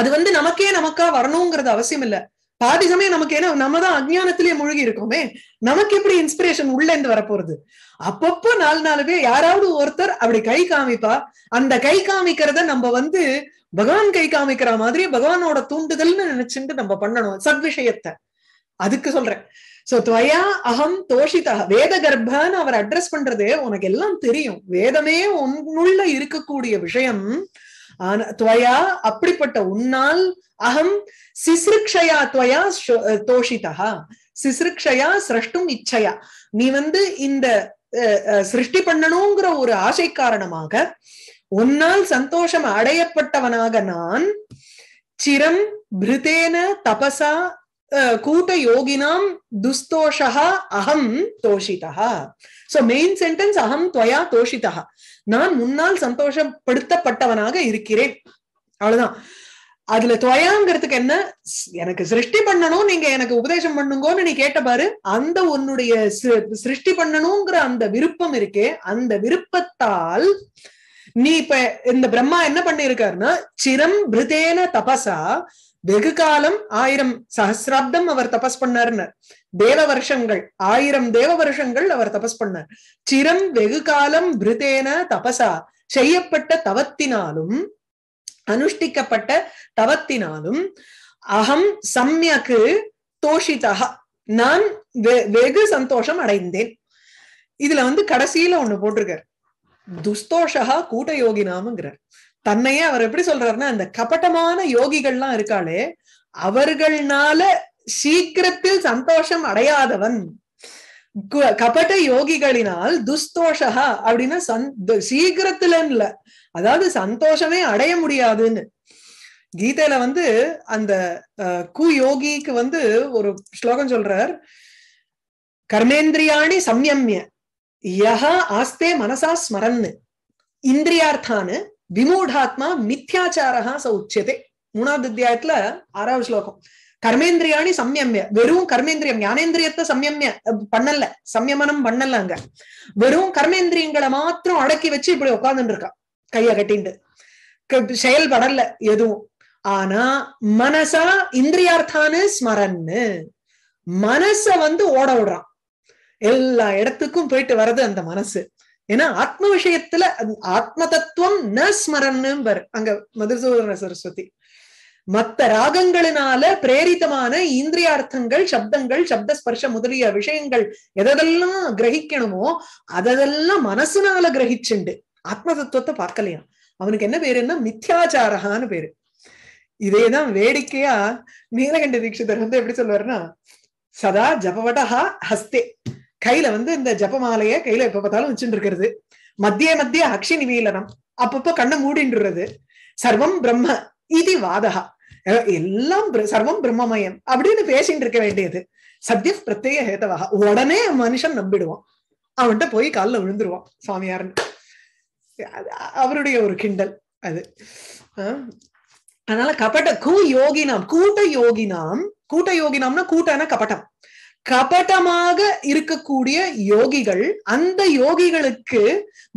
அது வந்து நமக்கே நமக்கா வரணுங்கிறது அவசியம் இல்ல பாதி சமயம் நமக்கு ஏன்னா நம்ம தான் அஜ்ஞானத்திலேயே மூழ்கி இருக்கோமே நமக்கு எப்படி இன்ஸ்பிரேஷன் உள்ள இருந்து வரப்போறது அப்பப்போ நாலு நாலு பேர் யாராவது ஒருத்தர் அப்படி கை காமிப்பா அந்த கை காமிக்கிறத நம்ம வந்து பகவான் கை காமிக்கிற மாதிரி பகவானோட தூண்டுதல்னு நினைச்சுட்டு நம்ம பண்ணணும் சத்விஷயத்தை அதுக்கு சொல்றேன் சோ துவயா அகம் தோஷிதா வேத கர்ப்பான்னு அவர் அட்ரஸ் பண்றது உனக்கு எல்லாம் தெரியும் வேதமே உன்னுள்ள இருக்கக்கூடிய விஷயம் ஆனா துவயா அப்படிப்பட்ட உன்னால் அகம் சிசிருக்ஷயா துவயா தோஷிதா சிசிருக்ஷயா சிரஷ்டும் இச்சையா நீ வந்து இந்த சிருஷ்டி பண்ணணுங்கிற ஒரு ஆசை காரணமாக உன்னால் சந்தோஷம் அடையப்பட்டவனாக நான் சிரம் பிருதேன தபசா கூட்ட யோகினாம் துஸ்தோஷா அகம் தோஷிதா சோ மெயின் சென்டென்ஸ் அகம் துவயா தோஷிதா நான் முன்னால் சந்தோஷப்படுத்தப்பட்டவனாக இருக்கிறேன் அவ்வளவுதான் அதுல துவயாங்கிறதுக்கு என்ன எனக்கு சிருஷ்டி பண்ணணும் நீங்க எனக்கு உபதேசம் பண்ணுங்கன்னு நீ கேட்ட பாரு அந்த உன்னுடைய சிருஷ்டி பண்ணணுங்கிற அந்த விருப்பம் இருக்கே அந்த விருப்பத்தால் நீ இப்ப இந்த பிரம்மா என்ன பண்ணிருக்காருன்னா சிரம் பிரிதேன தபசா வெகு காலம் ஆயிரம் சஹசிராப்தம் அவர் தபஸ் பண்ணார்னர் தேவ வருஷங்கள் ஆயிரம் தேவ வருஷங்கள் அவர் தபஸ் பண்ணார் சிரம் வெகு காலம் பிரிதேன தபசா செய்யப்பட்ட தவத்தினாலும் அனுஷ்டிக்கப்பட்ட தவத்தினாலும் அகம் சம்யக்கு தோஷிதா நான் வெகு சந்தோஷம் அடைந்தேன் இதுல வந்து கடைசியில ஒண்ணு போட்டிருக்கார் துஸ்தோஷா கூட்டயோகி நாமங்கிறார் தன்னையே அவர் எப்படி சொல்றாருன்னா அந்த கபட்டமான யோகிகள்லாம் இருக்காளே அவர்கள்னால சீக்கிரத்தில் சந்தோஷம் அடையாதவன் கபட்ட யோகிகளினால் துஸ்தோஷா அப்படின்னா சந்த சீக்கிரத்துல இல்ல அதாவது சந்தோஷமே அடைய முடியாதுன்னு கீதையில வந்து அந்த கு யோகிக்கு வந்து ஒரு ஸ்லோகம் சொல்றார் கர்மேந்திரியாணி சம்யம்ய யஹா ஆஸ்தே மனசா ஸ்மரன்னு இந்திரியார்த்தானு விமூடாத்மா மித்யாச்சாரா ச உச்சதே மூணாவது அத்தியாயத்துல ஆறாவது ஸ்லோகம் கர்மேந்திரியாணி சம்யம்ய வெறும் கர்மேந்திரியம் ஞானேந்திரியத்தை சம்யம்ய பண்ணல சம்யமனம் பண்ணல அங்க வெறும் கர்மேந்திரியங்களை மாத்திரம் அடக்கி வச்சு இப்படி உட்காந்துட்டு இருக்கா கைய கட்டிண்டு செயல்படல எதுவும் ஆனா மனசா இந்திரியார்த்தானு ஸ்மரன்னு மனச வந்து ஓட விடுறான் எல்லா இடத்துக்கும் போயிட்டு வர்றது அந்த மனசு ஏன்னா ஆத்ம விஷயத்துல ஆத்ம தத்துவம் ந ஸ்மரன்னு அங்க மதுசூதன சரஸ்வதி மத்த ராகங்களினால பிரேரிதமான இந்திரியார்த்தங்கள் சப்தங்கள் சப்த ஸ்பர்ஷ முதலிய விஷயங்கள் எதெல்லாம் கிரகிக்கணுமோ அதெல்லாம் மனசுனால கிரகிச்சுண்டு ஆத்ம தத்துவத்தை பார்க்கலையா அவனுக்கு என்ன பேருன்னா மித்யாச்சாரகான்னு பேரு இதேதான் வேடிக்கையா நீலகண்ட தீட்சிதர் வந்து எப்படி சொல்லுவாருன்னா சதா ஜபவடஹா ஹஸ்தே கையில வந்து இந்த ஜப்பமாலைய கையில எப்ப பார்த்தாலும் வச்சுட்டு இருக்கிறது மத்திய மத்திய அக்ஷி நிவேலனம் அப்பப்போ கண்ண மூடின்றது சர்வம் பிரம்ம இது வாதகா எல்லாம் சர்வம் பிரம்மமயம் அப்படின்னு பேசிட்டு இருக்க வேண்டியது சத்திய பிரத்யேக ஹேதவாக உடனே மனுஷன் நம்பிடுவான் அவன்கிட்ட போய் காலில் விழுந்துருவான் சுவாமியார்னு அவருடைய ஒரு கிண்டல் அது அதனால கபட்ட கு யோகினாம் கூட்ட யோகினாம் கூட்ட யோகினாம்னா கூட்டான கபட்டம் கபடமாக இருக்கக்கூடிய யோகிகள் அந்த யோகிகளுக்கு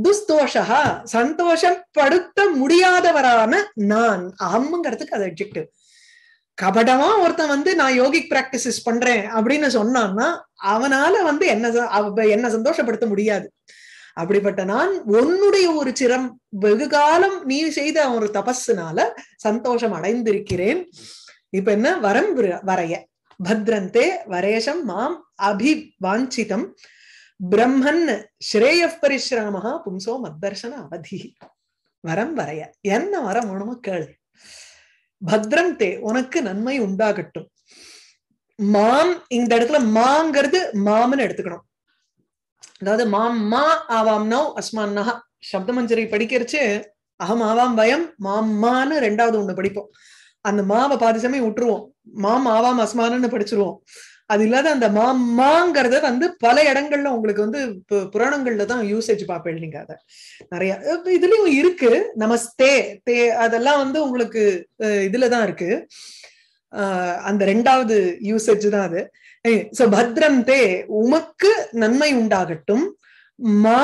துஸ்தோஷா படுத்த முடியாதவரான நான் அம்முங்கிறதுக்கு அது அப்ஜெக்டிவ் கபடமா ஒருத்தன் வந்து நான் யோகிக் பிராக்டிசஸ் பண்றேன் அப்படின்னு சொன்னான்னா அவனால வந்து என்ன என்ன சந்தோஷப்படுத்த முடியாது அப்படிப்பட்ட நான் உன்னுடைய ஒரு சிரம் வெகு காலம் நீ செய்த ஒரு தபஸ்னால சந்தோஷம் அடைந்திருக்கிறேன் இப்ப என்ன வரம் வரைய பத்ரந்தே வரேஷம் மாம் வாஞ்சிதம் பிரம்மன் ஸ்ரேய பரிசிராம பும்சோ மத்தர்ஷன அவதி வரம் வரைய என்ன வரம் வேணுமோ கேளு பத்ரம் தே உனக்கு நன்மை உண்டாகட்டும் மாம் இந்த இடத்துல மாங்கிறது மாம்னு எடுத்துக்கணும் அதாவது மாம் மா ஆவாம் நோ அஸ்மான் நகா சப்தமஞ்சரி படிக்கிறச்சு அகம் ஆவாம் பயம் மாம் மான்னு ரெண்டாவது ஒண்ணு படிப்போம் அந்த மாவை பாதி சமயம் விட்டுருவோம் மாம் ஆவாம் அஸ்மானன்னு படிச்சிருவோம் அது இல்லாத அந்த மாமாங்கிறத வந்து பல இடங்கள்ல உங்களுக்கு வந்து புராணங்கள்ல தான் யூசேஜ் பார்ப்பேன் நீங்க அதை நிறைய இதுலயும் இருக்கு நமஸ்தே தே அதெல்லாம் வந்து உங்களுக்கு இதுலதான் இருக்கு அந்த ரெண்டாவது யூசேஜ் தான் அது சோ பத்ரம் தே உமக்கு நன்மை உண்டாகட்டும் மா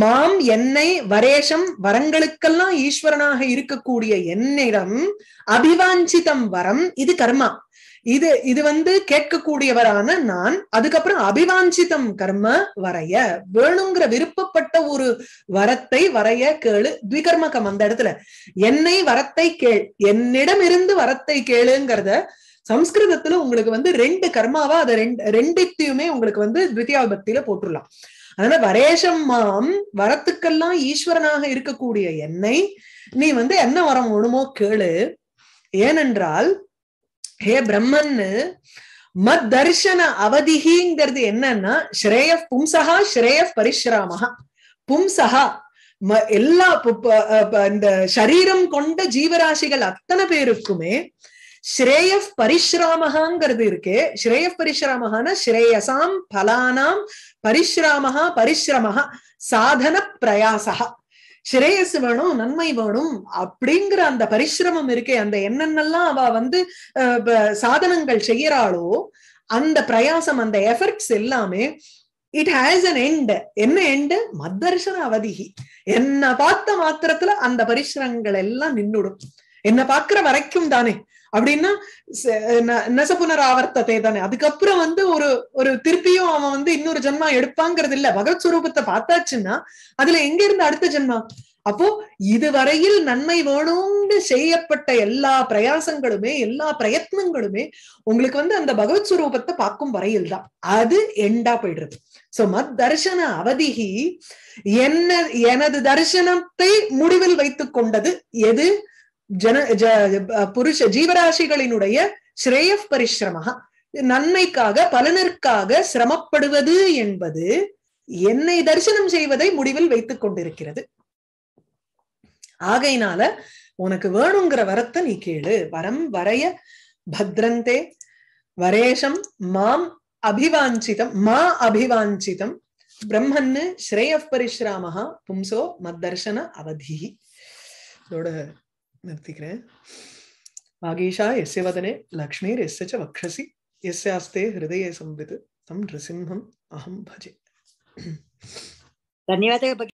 மாம் என்னை வரேஷம் வரங்களுக்கெல்லாம் ஈஸ்வரனாக இருக்கக்கூடிய என்னிடம் அபிவாஞ்சிதம் வரம் இது கர்மா இது இது வந்து கேட்கக்கூடியவரான நான் அதுக்கப்புறம் அபிவாஞ்சிதம் கர்ம வரைய வேணுங்கிற விருப்பப்பட்ட ஒரு வரத்தை வரைய கேளு துவிகர்மகம் அந்த இடத்துல என்னை வரத்தை கேள் என்னிடம் இருந்து வரத்தை கேளுங்கிறத சம்ஸ்கிருதத்துல உங்களுக்கு வந்து ரெண்டு கர்மாவா அதை ரெண்டு ரெண்டுத்தையுமே உங்களுக்கு வந்து பக்தியில போட்டுடலாம் அதனால வரேஷம் மாம் வரத்துக்கெல்லாம் ஈஸ்வரனாக இருக்கக்கூடிய என்னை நீ வந்து என்ன வரம் வேணுமோ கேளு ஏனென்றால் ஹே பிரம்மன்னு மத் தர்ஷன அவதிகிங்கிறது என்னன்னா ஸ்ரேய பும்சகா ஸ்ரேய பரிஸ்ராமகா பும்சகா எல்லா இந்த சரீரம் கொண்ட ஜீவராசிகள் அத்தனை பேருக்குமே ஸ்ரேய பரிசிராமகாங்கிறது இருக்கு ஸ்ரேய பரிசிராமகான ஸ்ரேயசாம் பலானாம் பரிசிராமகா பரிஸ்ரமகா சாதன பிரயாசா ஸ்ரேயஸ் வேணும் நன்மை வேணும் அப்படிங்கிற அந்த பரிசிரமம் இருக்கே அந்த என்னென்னலாம் அவ வந்து சாதனங்கள் செய்யறாளோ அந்த பிரயாசம் அந்த எஃபர்ட்ஸ் எல்லாமே இட் ஹேஸ் அன் எண்ட் என்ன எண்டு மத்தர்ஷன அவதிகி என்ன பார்த்த மாத்திரத்துல அந்த பரிசிரங்கள் எல்லாம் நின்றுடும் என்ன பாக்குற வரைக்கும் தானே அப்படின்னா நெசப்புனர் தானே அதுக்கப்புறம் வந்து ஒரு ஒரு திருப்பியும் அவன் வந்து இன்னொரு ஜென்மா எடுப்பாங்கிறது இல்ல பகவத் சுரூபத்தை பார்த்தாச்சுன்னா அதுல எங்க இருந்து அடுத்த ஜென்மா அப்போ இதுவரையில் நன்மை வேணும்னு செய்யப்பட்ட எல்லா பிரயாசங்களுமே எல்லா பிரயத்னங்களுமே உங்களுக்கு வந்து அந்த பகவத் சுரூபத்தை பார்க்கும் வரையில் தான் அது எண்டா போயிடுறது சோ மத் தர்சன அவதிகி என்ன எனது தரிசனத்தை முடிவில் வைத்து கொண்டது எது ஜன புருஷ ஜீவராசிகளினுடைய ஸ்ரேய பரிசிரம நன்மைக்காக பலனிற்காக சிரமப்படுவது என்பது என்னை தரிசனம் செய்வதை முடிவில் வைத்துக் கொண்டிருக்கிறது ஆகையினால உனக்கு வேணுங்கிற வரத்தை நீ கேளு வரம் வரைய பத்ரந்தே வரேஷம் மாம் அபிவாஞ்சிதம் மா அபிவாஞ்சிதம் பிரம்மன்னு ஸ்ரேய பரிசிராமஹா பும்சோ மத்தர்ஷன அவதி இதோட नर्तिकरे यस्य वदने लक्ष्मीर्यस्य च वक्षसि यस्य हस्ते हृदये संवित् तं नृसिंहम् अहं भजे धन्यवादः